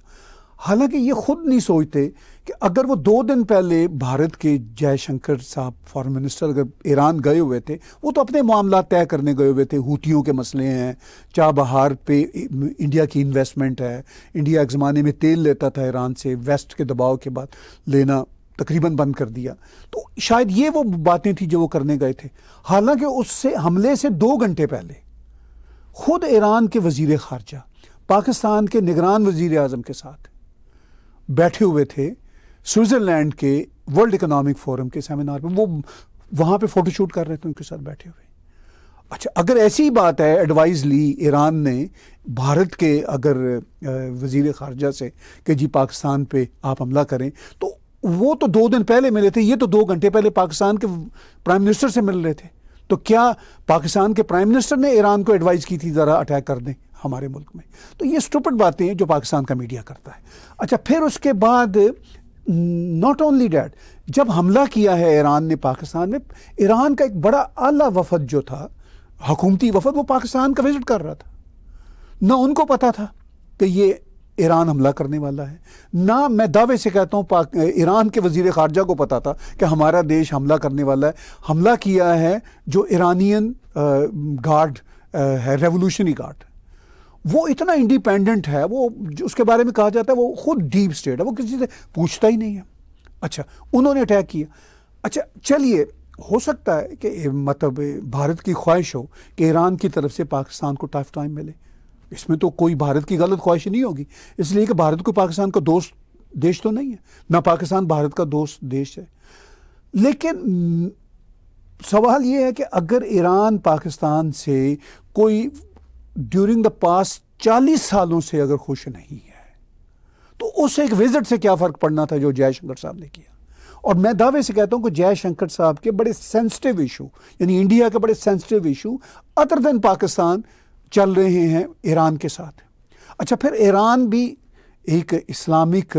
हालांकि ये खुद नहीं सोचते कि अगर वो दो दिन पहले भारत के जयशंकर साहब फॉरेन मिनिस्टर अगर ईरान गए हुए थे वो तो अपने मामला तय करने गए हुए थे हूतियों के मसले हैं चाबहार पे इंडिया की इन्वेस्टमेंट है इंडिया एक ज़माने में तेल लेता था ईरान से वेस्ट के दबाव के बाद लेना तकरीबन बंद कर दिया तो शायद ये वो बातें थी जो वो करने गए थे हालांकि उससे हमले से दो घंटे पहले खुद ईरान के वजीर खारजा पाकिस्तान के निगरान वजीर अजम के साथ बैठे हुए थे स्विट्ज़रलैंड के वर्ल्ड इकोनॉमिक फोरम के सेमिनार में वो वहाँ पे फोटोशूट कर रहे थे उनके साथ बैठे हुए अच्छा अगर ऐसी बात है एडवाइस ली ईरान ने भारत के अगर वजीर खारजा से कि जी पाकिस्तान पे आप हमला करें तो वो तो दो दिन पहले मिले थे ये तो दो घंटे पहले पाकिस्तान के प्राइम मिनिस्टर से मिल रहे थे तो क्या पाकिस्तान के प्राइम मिनिस्टर ने ईरान को एडवाइस की थी ज़रा अटैक कर दें हमारे मुल्क में तो ये स्टूपट बातें हैं जो पाकिस्तान का मीडिया करता है अच्छा फिर उसके बाद नॉट ओनली डैट जब हमला किया है ईरान ने पाकिस्तान में ईरान का एक बड़ा आला वफद जो था हकूमती वफद वो पाकिस्तान का विजिट कर रहा था ना उनको पता था कि ये ईरान हमला करने वाला है ना मैं दावे से कहता हूँ ईरान के वजीर खारजा को पता था कि हमारा देश हमला करने वाला है हमला किया है जो ईरानियन गार्ड है रेवोल्यूशनरी गार्ड वो इतना इंडिपेंडेंट है वो उसके बारे में कहा जाता है वो खुद डीप स्टेट है वो किसी से पूछता ही नहीं है अच्छा उन्होंने अटैक किया अच्छा चलिए हो सकता है कि मतलब भारत की ख्वाहिश हो कि ईरान की तरफ से पाकिस्तान को टफ टाइम मिले इसमें तो कोई भारत की गलत ख्वाहिश नहीं होगी इसलिए कि भारत को पाकिस्तान का दोस्त देश तो नहीं है ना पाकिस्तान भारत का दोस्त देश है लेकिन सवाल यह है कि अगर ईरान पाकिस्तान से कोई ड्यूरिंग द पास चालीस सालों से अगर खुश नहीं है तो उस एक विजिट से क्या फ़र्क पड़ना था जो जयशंकर साहब ने किया और मैं दावे से कहता हूं कि जयशंकर साहब के बड़े सेंसिटिव इशू यानी इंडिया के बड़े sensitive issue other than Pakistan चल रहे हैं ईरान के साथ अच्छा फिर ईरान भी एक इस्लामिक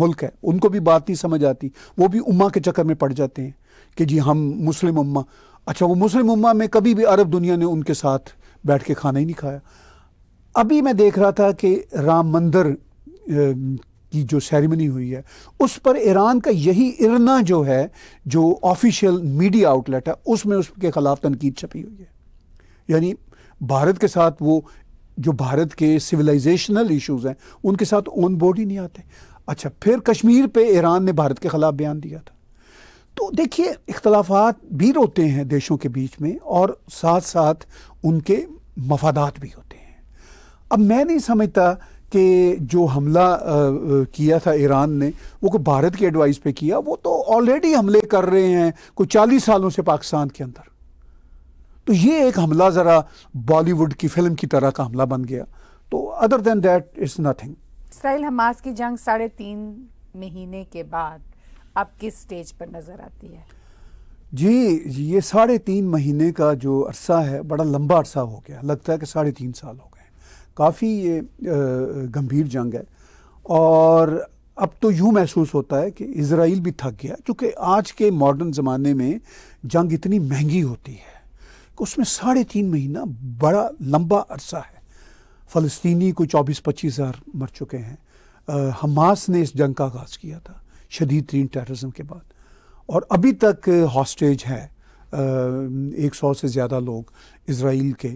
मुल्क है उनको भी बात नहीं समझ आती वो भी उम्मा के चक्कर में पड़ जाते हैं कि जी हम मुस्लिम उम्मा अच्छा वो मुस्लिम उम्मा में कभी भी अरब दुनिया ने उनके साथ बैठ के खाना ही नहीं खाया अभी मैं देख रहा था कि राम मंदिर की जो सेरेमनी हुई है उस पर ईरान का यही इरना जो है जो ऑफिशियल मीडिया आउटलेट है उसमें उसके ख़िलाफ़ तनकीद छपी हुई है यानी भारत के साथ वो जो भारत के सिविलाइजेशनल इश्यूज़ हैं उनके साथ ऑन बोर्ड ही नहीं आते अच्छा फिर कश्मीर पे ईरान ने भारत के ख़िलाफ़ बयान दिया था तो देखिए इख्तलाफात भी रोते हैं देशों के बीच में और साथ साथ उनके मफादात भी होते हैं अब मैं नहीं समझता कि जो हमला आ, किया था ईरान ने वो को भारत की एडवाइस पे किया वो तो ऑलरेडी हमले कर रहे हैं कुछ चालीस सालों से पाकिस्तान के अंदर तो ये एक हमला ज़रा बॉलीवुड की फिल्म की तरह का हमला बन गया तो other than that is nothing Israel Hamas की जंग साढ़े तीन महीने के बाद अब किस स्टेज पर नज़र आती है जी ये साढ़े तीन महीने का जो अरसा है बड़ा लंबा अरसा हो गया लगता है कि साढ़े तीन साल हो गए काफ़ी ये गंभीर जंग है और अब तो यूँ महसूस होता है कि इसराइल भी थक गया क्योंकि आज के मॉडर्न ज़माने में जंग इतनी महंगी होती है कि उसमें साढ़े तीन महीना बड़ा लंबा अरसा है फ़लस्तनी कोई चौबीस पच्चीस हज़ार मर चुके हैं हमास ने इस जंग का आगाज़ किया था शदीद तरीन टेररिज्म के बाद और अभी तक हॉस्टेज हैं एक सौ से ज़्यादा लोग इसराइल के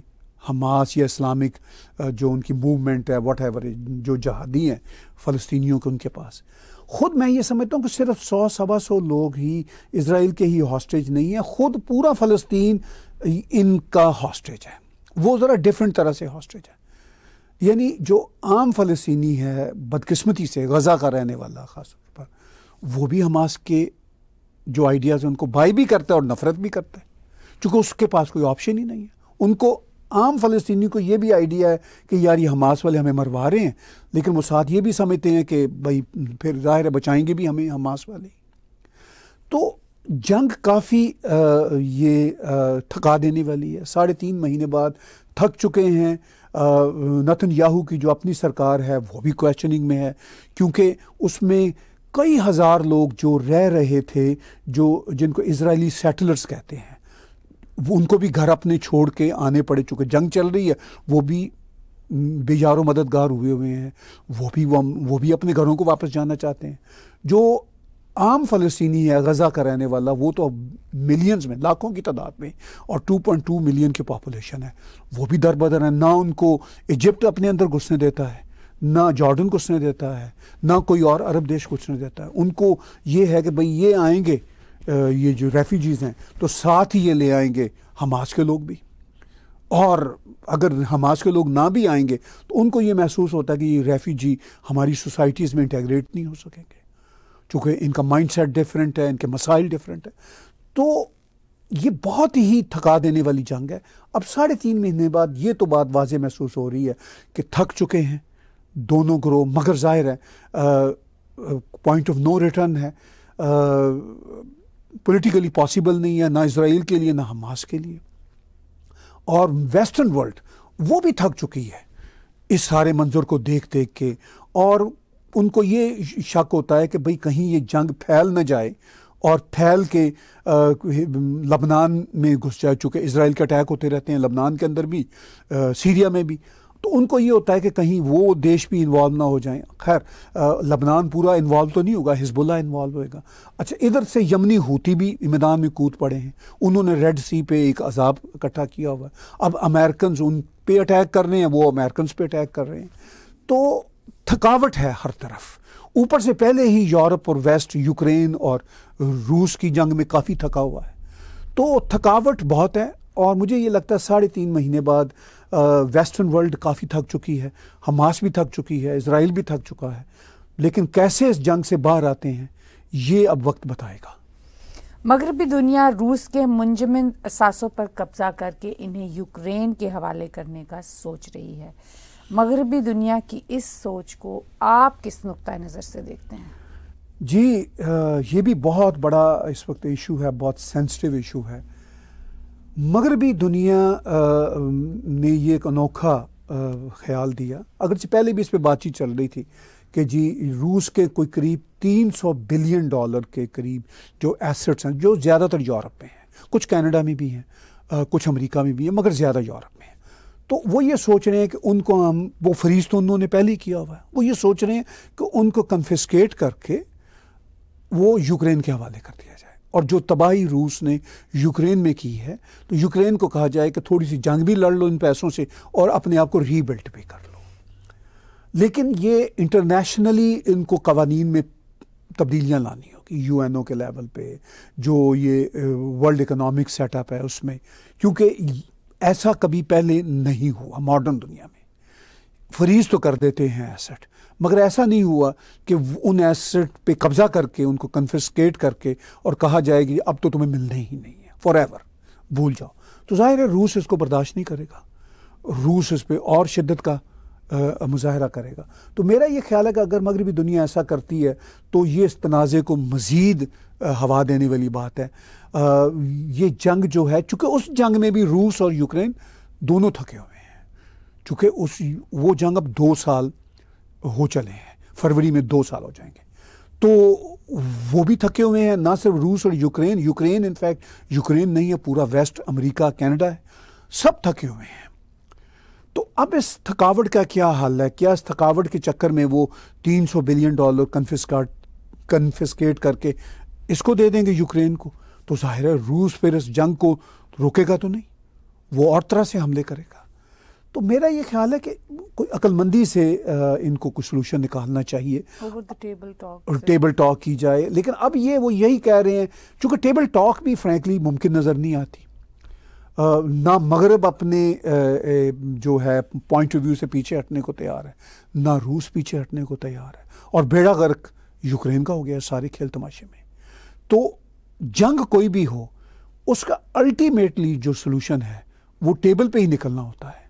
हमास या इस्लामिक जो उनकी मूवमेंट है वट एवर जो जहादी हैं फ़लस्तियों के उनके पास ख़ुद मैं ये समझता हूँ कि सिर्फ सौ सवा सौ लोग ही इसराइल के ही हॉस्टेज नहीं हैं ख़ुद पूरा फ़लस्तीन इनका हॉस्टेज है वो ज़रा डिफरेंट तरह से हॉस्टेज है यानी जो आम फ़लस्तनी है बदकस्मती से गज़ा का रहने वाला ख़ास तौर पर वो भी हमास के जो आइडियाज़ उनको बाई भी करता है और नफरत भी करता है चूँकि उसके पास कोई ऑप्शन ही नहीं है उनको आम फलस्तनी को ये भी आइडिया है कि यार ये हमास वाले हमें मरवा रहे हैं लेकिन वो साथ ये भी समझते हैं कि भाई फिर ज़ाहिर है बचाएंगे भी हमें हमास वाले तो जंग काफ़ी ये आ, थका देने वाली है साढ़े तीन महीने बाद थक चुके हैं नतन याहू की जो अपनी सरकार है वो भी क्वेश्चनिंग में है क्योंकि उसमें कई हज़ार लोग जो रह रहे थे जो जिनको इसराइली सेटलर्स कहते हैं उनको भी घर अपने छोड़ के आने पड़े चुके जंग चल रही है वो भी बेजारों मददगार हुए हुए हैं वो भी वो वो भी अपने घरों को वापस जाना चाहते हैं जो आम फ़लस्तनी है गज़ा का रहने वाला वो तो अब मिलियंस में लाखों की तादाद में और 2.2 मिलियन की पॉपुलेशन है वो भी दर बदर है ना उनको इजिप्ट अपने अंदर घुसने देता है ना जॉर्डन को उसने देता है ना कोई और अरब देश को उसने देता है उनको ये है कि भाई ये आएंगे ये जो रेफ्यूजीज़ हैं तो साथ ही ये ले आएंगे हमास के लोग भी और अगर हमास के लोग ना भी आएंगे तो उनको ये महसूस होता है कि ये रेफ्यूजी हमारी सोसाइटीज़ में इंटेग्रेट नहीं हो सकेंगे चूँकि इनका माइंडसेट डिफरेंट है इनके मसाइल डिफरेंट है तो ये बहुत ही थका देने वाली जंग है अब साढ़े तीन महीने बाद ये तो बात वाज महसूस हो रही है कि थक चुके हैं दोनों ग्रो मगर ज़ाहिर है पॉइंट ऑफ नो रिटर्न है पॉलिटिकली पॉसिबल नहीं है ना इसराइल के लिए ना हमास के लिए और वेस्टर्न वर्ल्ड वो भी थक चुकी है इस सारे मंजर को देख देख के और उनको ये शक होता है कि भाई कहीं ये जंग फैल ना जाए और फैल के लबनान में घुस जा चुके इसराइल के अटैक होते रहते हैं लबनान के अंदर भी आ, सीरिया में भी तो उनको ये होता है कि कहीं वो देश भी इन्वॉल्व ना हो जाए खैर लबनान पूरा इन्वॉल्व तो नहीं होगा हिजबुल्ला इन्वॉल्व होएगा अच्छा इधर से यमनी होती भी मैदान में कूद पड़े हैं उन्होंने रेड सी पे एक अजाब इकट्ठा किया हुआ अब अमेरिकन उन पे अटैक कर रहे हैं वो अमेरिकन पे अटैक कर रहे हैं तो थकावट है हर तरफ ऊपर से पहले ही यूरोप और वेस्ट यूक्रेन और रूस की जंग में काफ़ी थका हुआ है तो थकावट बहुत है और मुझे ये लगता है साढ़े तीन महीने बाद वेस्टर्न वर्ल्ड काफ़ी थक चुकी है हमास भी थक चुकी है इसराइल भी थक चुका है लेकिन कैसे इस जंग से बाहर आते हैं ये अब वक्त बताएगा मगरबी दुनिया रूस के मुंजमिन असासों पर कब्जा करके इन्हें यूक्रेन के हवाले करने का सोच रही है मगरबी दुनिया की इस सोच को आप किस नुक़ नज़र से देखते हैं जी ये भी बहुत बड़ा इस वक्त इशू है बहुत सेंसिटिव इशू है मगरबी दुनिया ने यह एक अनोखा ख्याल दिया अगर जी पहले भी इस पर बातचीत चल रही थी कि जी रूस के कोई करीब तीन सौ बिलियन डॉलर के करीब जो एसेट्स हैं जो ज़्यादातर यूरोप में हैं कुछ कैनेडा में भी हैं कुछ अमरीका में भी हैं मगर ज़्यादा यूरोप में हैं तो वो ये सोच रहे हैं कि उनको हम वो फरीज तो उन्होंने पहले ही किया हुआ है वो ये सोच रहे हैं कि उनको कन्फिस्केट करके वो यूक्रेन के हवाले कर दिया और जो तबाही रूस ने यूक्रेन में की है तो यूक्रेन को कहा जाए कि थोड़ी सी जंग भी लड़ लो इन पैसों से और अपने आप को रीबिल्ट भी कर लो लेकिन ये इंटरनेशनली इनको कवानीन में तब्दीलियाँ लानी होगी यूएनओ के लेवल पे जो ये वर्ल्ड इकोनॉमिक सेटअप है उसमें क्योंकि ऐसा कभी पहले नहीं हुआ मॉडर्न दुनिया में फ्रीज तो कर देते हैं एसेट मगर ऐसा नहीं हुआ कि उन एसेट पे कब्जा करके उनको कन्फिस्केट करके और कहा जाएगी अब तो तुम्हें मिलने ही नहीं है फॉर भूल जाओ तो जाहिर है रूस इसको बर्दाश्त नहीं करेगा रूस इस पर और शिद्दत का मुजाहरा करेगा तो मेरा ये ख्याल है कि अगर मगरबी दुनिया ऐसा करती है तो ये इस तनाज़े को मज़ीद हवा देने वाली बात है आ, ये जंग जो है चूँकि उस जंग में भी रूस और यूक्रेन दोनों थके हुए हैं चूँकि उस वो जंग अब दो साल हो चले हैं फरवरी में दो साल हो जाएंगे तो वो भी थके हुए हैं ना सिर्फ रूस और यूक्रेन यूक्रेन इनफैक्ट यूक्रेन नहीं है पूरा वेस्ट अमेरिका कनाडा है सब थके हुए हैं तो अब इस थकावट का क्या हल है क्या इस थकावट के चक्कर में वो 300 बिलियन डॉलर कन्फिस्ट कन्फिस्केट करके इसको दे देंगे यूक्रेन को तो जाहिर है रूस फिर इस जंग को रोकेगा तो नहीं वो और तरह से हमले करेगा तो मेरा ये ख्याल है कि कोई अक्लमंदी से इनको कुछ सोल्यूशन निकालना चाहिए और टेबल टॉक की जाए लेकिन अब ये वो यही कह रहे हैं चूंकि टेबल टॉक भी फ्रेंकली मुमकिन नज़र नहीं आती ना मगरब अपने जो है पॉइंट ऑफ व्यू से पीछे हटने को तैयार है ना रूस पीछे हटने को तैयार है और बेड़ा गर्क यूक्रेन का हो गया सारे खेल तमाशे में तो जंग कोई भी हो उसका अल्टीमेटली जो सोल्यूशन है वो टेबल पे ही निकलना होता है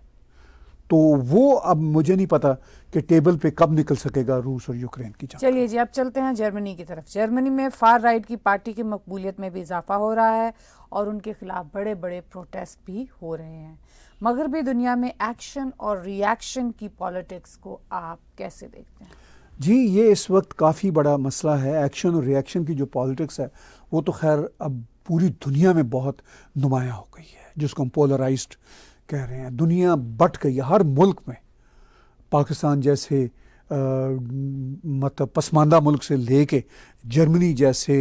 तो वो अब मुझे नहीं पता कि टेबल पे कब निकल सकेगा रूस और यूक्रेन की चलिए जी अब चलते हैं जर्मनी की तरफ जर्मनी में फार राइट की पार्टी की मकबूलियत में भी इजाफा हो रहा है और उनके खिलाफ बड़े बड़े प्रोटेस्ट भी हो रहे हैं मगर भी दुनिया में एक्शन और रिएक्शन की पॉलिटिक्स को आप कैसे देखते हैं जी ये इस वक्त काफ़ी बड़ा मसला है एक्शन और रिएक्शन की जो पॉलिटिक्स है वो तो खैर अब पूरी दुनिया में बहुत नुमाया हो गई है जिसको हम पोलराइज्ड कह रहे हैं दुनिया बट गई हर मुल्क में पाकिस्तान जैसे मतलब पसमानदा मुल्क से लेके जर्मनी जैसे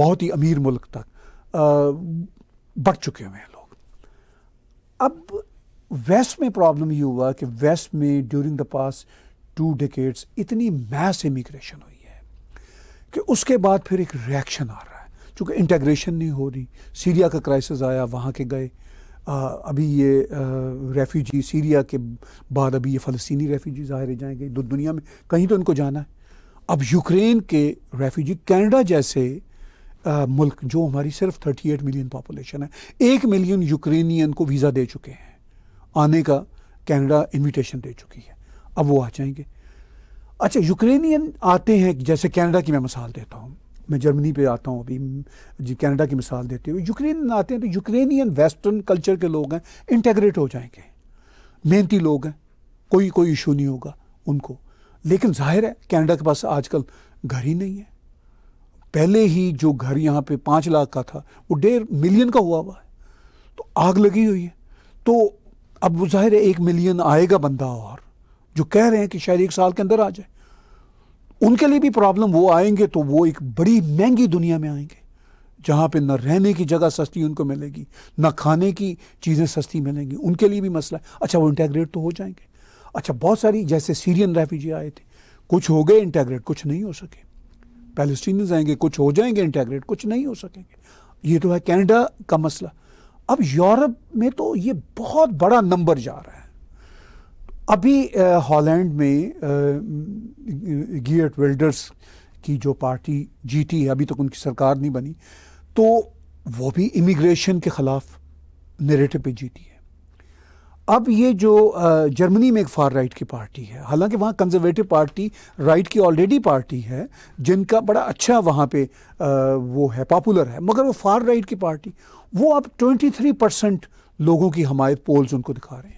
बहुत ही अमीर मुल्क तक बट चुके हुए हैं लोग अब वेस्ट में प्रॉब्लम ये हुआ कि वेस्ट में during the past two decades इतनी मैस इमिग्रेशन हुई है कि उसके बाद फिर एक रिएक्शन आ रहा है चूँकि इंटेग्रेशन नहीं हो रही सीरिया का क्राइसिस आया वहाँ के गए अभी ये रेफ्यूजी सीरिया के बाद अभी ये फ़लस्तनी रेफ्यूजी ज़ाहिर जाएंगे दो दुनिया में कहीं तो इनको जाना है अब यूक्रेन के रेफ्यूजी कनाडा जैसे आ, मुल्क जो हमारी सिर्फ 38 मिलियन पॉपुलेशन है एक मिलियन यूक्रेनियन को वीज़ा दे चुके हैं आने का कनाडा इनविटेशन दे चुकी है अब वो आ जाएंगे अच्छा यूक्रेनियन आते हैं जैसे कनाडा की मैं मिसाल देता हूँ मैं जर्मनी पे आता हूँ अभी जी कनाडा की मिसाल देते हुए यूक्रेन आते हैं तो यूक्रेनियन वेस्टर्न कल्चर के लोग हैं इंटेग्रेट हो जाएंगे मेहनती लोग हैं कोई कोई इशू नहीं होगा उनको लेकिन जाहिर है कनाडा के पास आजकल घर ही नहीं है पहले ही जो घर यहाँ पे पाँच लाख का था वो डेढ़ मिलियन का हुआ हुआ है तो आग लगी हुई है तो अब जाहिर है एक मिलियन आएगा बंदा और जो कह रहे हैं कि शायद एक साल के अंदर आ जाए उनके लिए भी प्रॉब्लम वो आएंगे तो वो एक बड़ी महंगी दुनिया में आएंगे जहाँ पे न रहने की जगह सस्ती उनको मिलेगी न खाने की चीज़ें सस्ती मिलेंगी उनके लिए भी मसला है अच्छा वो इंटेग्रेट तो हो जाएंगे अच्छा बहुत सारी जैसे सीरियन रेफ्यूजी आए थे कुछ हो गए इंटेग्रेट कुछ नहीं हो सके पैलेस्टीनियंस आएंगे कुछ हो जाएंगे इंटेग्रेट कुछ नहीं हो सकेंगे ये तो है कैनेडा का मसला अब यूरोप में तो ये बहुत बड़ा नंबर जा रहा है अभी हॉलैंड में गियट वेल्डर्स की जो पार्टी जीती है अभी तक तो उनकी सरकार नहीं बनी तो वो भी इमिग्रेशन के ख़िलाफ़ नेरेटिव पे जीती है अब ये जो जर्मनी में एक फार राइट की पार्टी है हालांकि वहाँ कंजर्वेटिव पार्टी राइट की ऑलरेडी पार्टी है जिनका बड़ा अच्छा वहाँ पे वो है पॉपुलर है मगर वो फार राइट की पार्टी वो अब 23 परसेंट लोगों की हमायत पोल्स उनको दिखा रहे हैं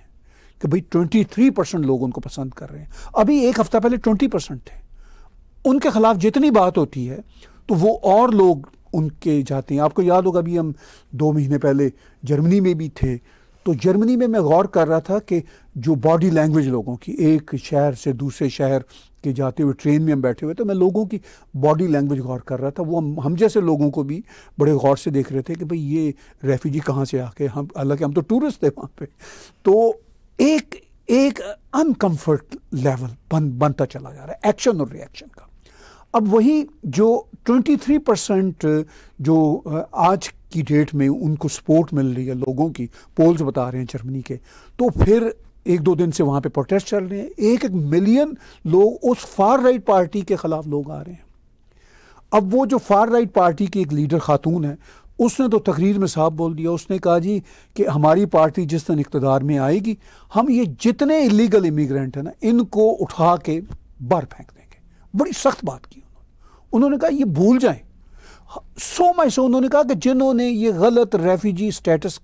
कि भाई 23 परसेंट लोग उनको पसंद कर रहे हैं अभी एक हफ्ता पहले 20 परसेंट थे उनके खिलाफ जितनी बात होती है तो वो और लोग उनके जाते हैं आपको याद होगा अभी हम दो महीने पहले जर्मनी में भी थे तो जर्मनी में मैं गौर कर रहा था कि जो बॉडी लैंग्वेज लोगों की एक शहर से दूसरे शहर के जाते हुए ट्रेन में हम बैठे हुए तो मैं लोगों की बॉडी लैंग्वेज गौर कर रहा था वो हम हम जैसे लोगों को भी बड़े गौर से देख रहे थे कि भाई ये रेफ्यूजी कहाँ से आके हम हालांकि हम तो टूरिस्ट थे वहाँ पे तो एक एक अनकंफर्ट लेवल बन बनता चला जा रहा है एक्शन और रिएक्शन का अब वही जो 23 परसेंट जो आज की डेट में उनको सपोर्ट मिल रही है लोगों की पोल्स बता रहे हैं जर्मनी के तो फिर एक दो दिन से वहाँ पे प्रोटेस्ट चल रहे हैं एक एक मिलियन लोग उस फार राइट पार्टी के ख़िलाफ़ लोग आ रहे हैं अब वो जो फार राइट पार्टी की एक लीडर खातून है उसने तो तकरीर में साफ बोल दिया उसने कहा जी कि हमारी पार्टी जिस दिन इकतदार में आएगी हम ये जितने इलीगल इमिग्रेंट हैं ना इनको उठा के बाहर फेंक देंगे बड़ी सख्त बात की उन्होंने उन्होंने कहा ये भूल जाएं सो मैं सो उन्होंने कहा कि जिन्होंने ये गलत रेफ्यूजी स्टेटस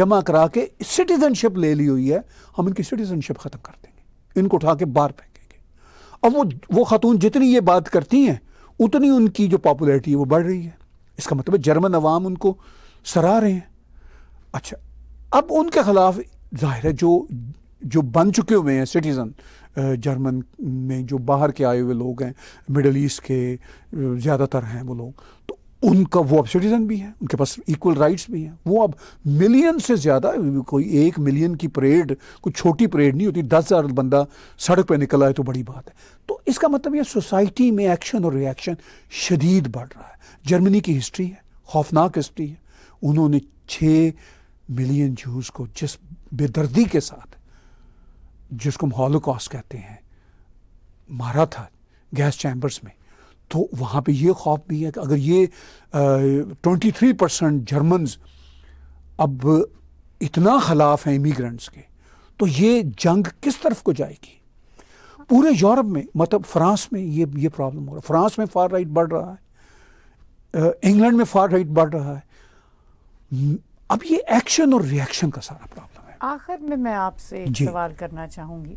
जमा करा के सिटीजनशिप ले ली हुई है हम इनकी सिटीजनशिप ख़त्म कर देंगे इनको उठा के बाहर फेंकेंगे अब वो वो खातून जितनी ये बात करती हैं उतनी उनकी जो पॉपुलरिटी है वो बढ़ रही है इसका मतलब जर्मन अवाम उनको सराह रहे हैं अच्छा अब उनके ख़िलाफ़ ज़ाहिर है जो जो बन चुके हुए हैं सिटीज़न जर्मन में जो बाहर के आए हुए लोग हैं मिडल ईस्ट के ज़्यादातर हैं वो लोग तो उनका वो अब सिटीजन भी है उनके पास इक्वल राइट्स भी हैं वो अब मिलियन से ज़्यादा कोई एक मिलियन की परेड कोई छोटी परेड नहीं होती दस हज़ार बंदा सड़क पे निकला है तो बड़ी बात है तो इसका मतलब ये सोसाइटी में एक्शन और रिएक्शन शदीद बढ़ रहा है जर्मनी की हिस्ट्री है खौफनाक हिस्ट्री है उन्होंने छः मिलियन जूस को जिस बेदर्दी के साथ जिसको हम हॉलोकॉस्ट कहते हैं मारा था गैस चैम्बर्स में तो वहाँ पे ये खौफ भी है कि अगर ये ट्वेंटी थ्री परसेंट जर्मन्स अब इतना खिलाफ हैं इमीग्रेंट्स के तो ये जंग किस तरफ को जाएगी पूरे यूरोप में मतलब फ्रांस में ये ये प्रॉब्लम हो रहा है फ्रांस में फार राइट बढ़ रहा है इंग्लैंड में फार राइट बढ़ रहा है अब ये एक्शन और रिएक्शन का सारा प्रॉब्लम है आखिर में मैं आपसे सवाल करना चाहूंगी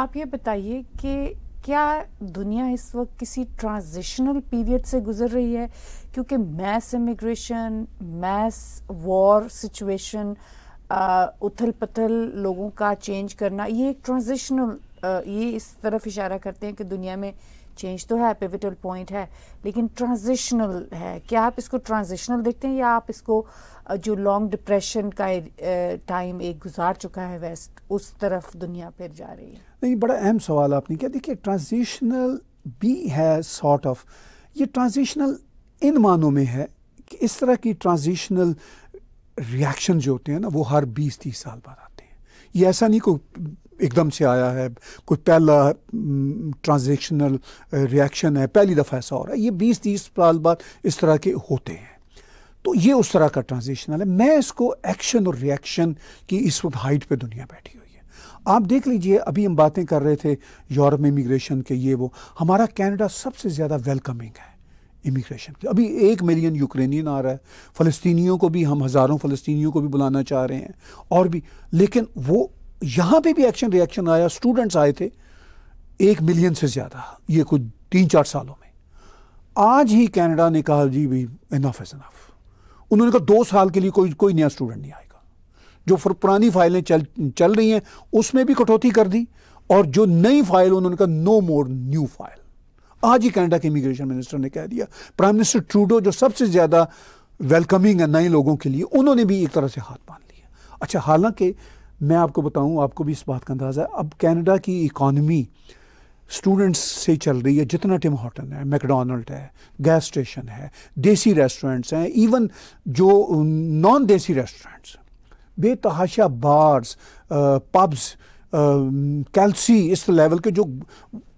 आप ये बताइए कि क्या दुनिया इस वक्त किसी ट्रांजिशनल पीरियड से गुजर रही है क्योंकि mass immigration mass war situation उथल पथल लोगों का चेंज करना ये एक ट्रांजिशनल ये इस तरफ इशारा करते हैं कि दुनिया में चेंज तो है पिविटल पॉइंट है लेकिन ट्रांजिशनल है क्या आप इसको ट्रांजिशनल देखते हैं या आप इसको uh, जो लॉन्ग डिप्रेशन का टाइम एक गुजार चुका है वेस्ट उस तरफ दुनिया फिर जा रही है नहीं बड़ा अहम सवाल आपने किया देखिए ट्रांजिशनल भी है सॉर्ट ऑफ ये ट्रांजिशनल इन मानों में है कि इस तरह की ट्रांजिशनल रिएक्शन जो होते हैं ना वो हर बीस तीस साल बाद आते हैं ये ऐसा नहीं कोई एकदम से आया है कोई पहला ट्रांजिशनल रिएक्शन है पहली दफ़ा ऐसा हो रहा है ये बीस तीस साल बाद इस तरह के होते हैं तो ये उस तरह का ट्रांजिशनल है मैं इसको एक्शन और रिएक्शन की इस वक्त हाइट पे दुनिया बैठी हुई है आप देख लीजिए अभी हम बातें कर रहे थे यूरोप में इमिग्रेशन के ये वो हमारा कनाडा सबसे ज़्यादा वेलकमिंग है इमिग्रेशन के अभी एक मिलियन यूक्रेनियन आ रहा है फ़लस्तीनियों को भी हम हज़ारों फ़लस्तीनियों को भी बुलाना चाह रहे हैं और भी लेकिन वो यहाँ पर भी एक्शन रिएक्शन आया स्टूडेंट्स आए थे एक मिलियन से ज़्यादा ये कुछ तीन चार सालों में आज ही कैनेडा ने कहा जी भाई इनफ इज़ इनफ़ उन्होंने कहा दो साल के लिए कोई कोई नया स्टूडेंट नहीं आएगा जो पुरानी फाइलें चल चल रही हैं उसमें भी कटौती कर दी और जो नई फाइल उन्होंने कहा नो मोर न्यू फाइल आज ही कनाडा के इमिग्रेशन मिनिस्टर ने कह दिया प्राइम मिनिस्टर ट्रूडो जो सबसे ज़्यादा वेलकमिंग है नए लोगों के लिए उन्होंने भी एक तरह से हाथ बांध लिया अच्छा हालांकि मैं आपको बताऊं आपको भी इस बात का अंदाज़ा है अब कनाडा की इकॉनमी स्टूडेंट्स से चल रही है जितना टिम हॉटन है मैकडोनल्ड है गैस स्टेशन है देसी रेस्टोरेंट्स हैं इवन जो नॉन देसी रेस्टोरेंट्स बेतहाशा बार्स पब्स कैल्सी इस लेवल के जो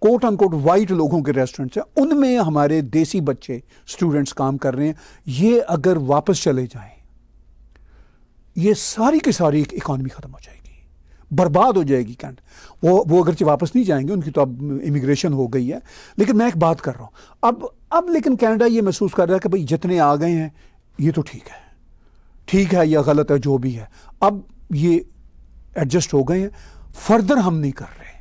कोट कोट वाइट लोगों के रेस्टोरेंट्स हैं उनमें हमारे देसी बच्चे स्टूडेंट्स काम कर रहे हैं ये अगर वापस चले जाएं ये सारी की सारी इकॉनमी ख़त्म हो जाएगी बर्बाद हो जाएगी कैंट वो वो अगरचे वापस नहीं जाएंगे उनकी तो अब इमिग्रेशन हो गई है लेकिन मैं एक बात कर रहा हूँ अब अब लेकिन कैनेडा ये महसूस कर रहा है कि भाई जितने आ गए हैं ये तो ठीक है ठीक है या गलत है जो भी है अब ये एडजस्ट हो गए हैं फर्दर हम नहीं कर रहे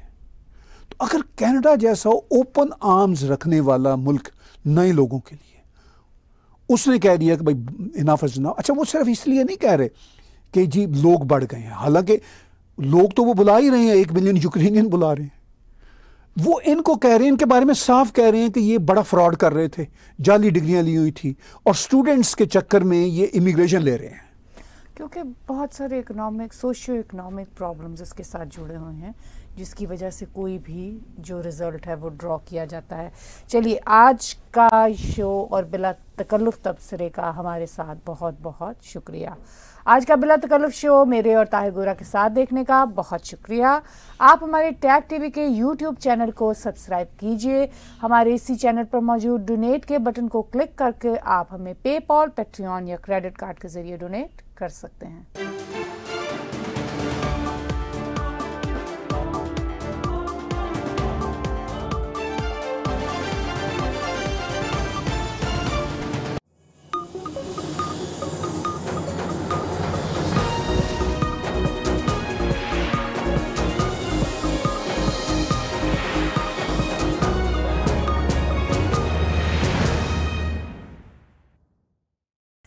तो अगर कैनेडा जैसा ओपन आर्म्स रखने वाला मुल्क नए लोगों के लिए उसने कह दिया कि भाई इनाफ इज अच्छा वो सिर्फ इसलिए नहीं कह रहे कि जी लोग बढ़ गए हैं हालांकि लोग तो वो बुला ही रहे हैं एक मिलियन यूक्रेनियन बुला रहे हैं वो इनको कह रहे हैं इनके बारे में साफ कह रहे हैं कि ये बड़ा फ्रॉड कर रहे थे जाली डिग्रियां ली हुई थी और स्टूडेंट्स के चक्कर में ये इमिग्रेशन ले रहे हैं क्योंकि बहुत सारे इकोनॉमिक सोशियो इकोनॉमिक प्रॉब्लम्स इसके साथ जुड़े हुए हैं जिसकी वजह से कोई भी जो रिज़ल्ट है वो ड्रॉ किया जाता है चलिए आज का शो और बिला तकल्लुफ़ तबसरे का हमारे साथ बहुत बहुत शुक्रिया आज का बिला तकल्लफ शो मेरे और ताहिर के साथ देखने का बहुत शुक्रिया आप हमारे टैग टीवी के यूट्यूब चैनल को सब्सक्राइब कीजिए हमारे इसी चैनल पर मौजूद डोनेट के बटन को क्लिक करके आप हमें पेपॉल पेट्रियन या क्रेडिट कार्ड के जरिए डोनेट कर सकते हैं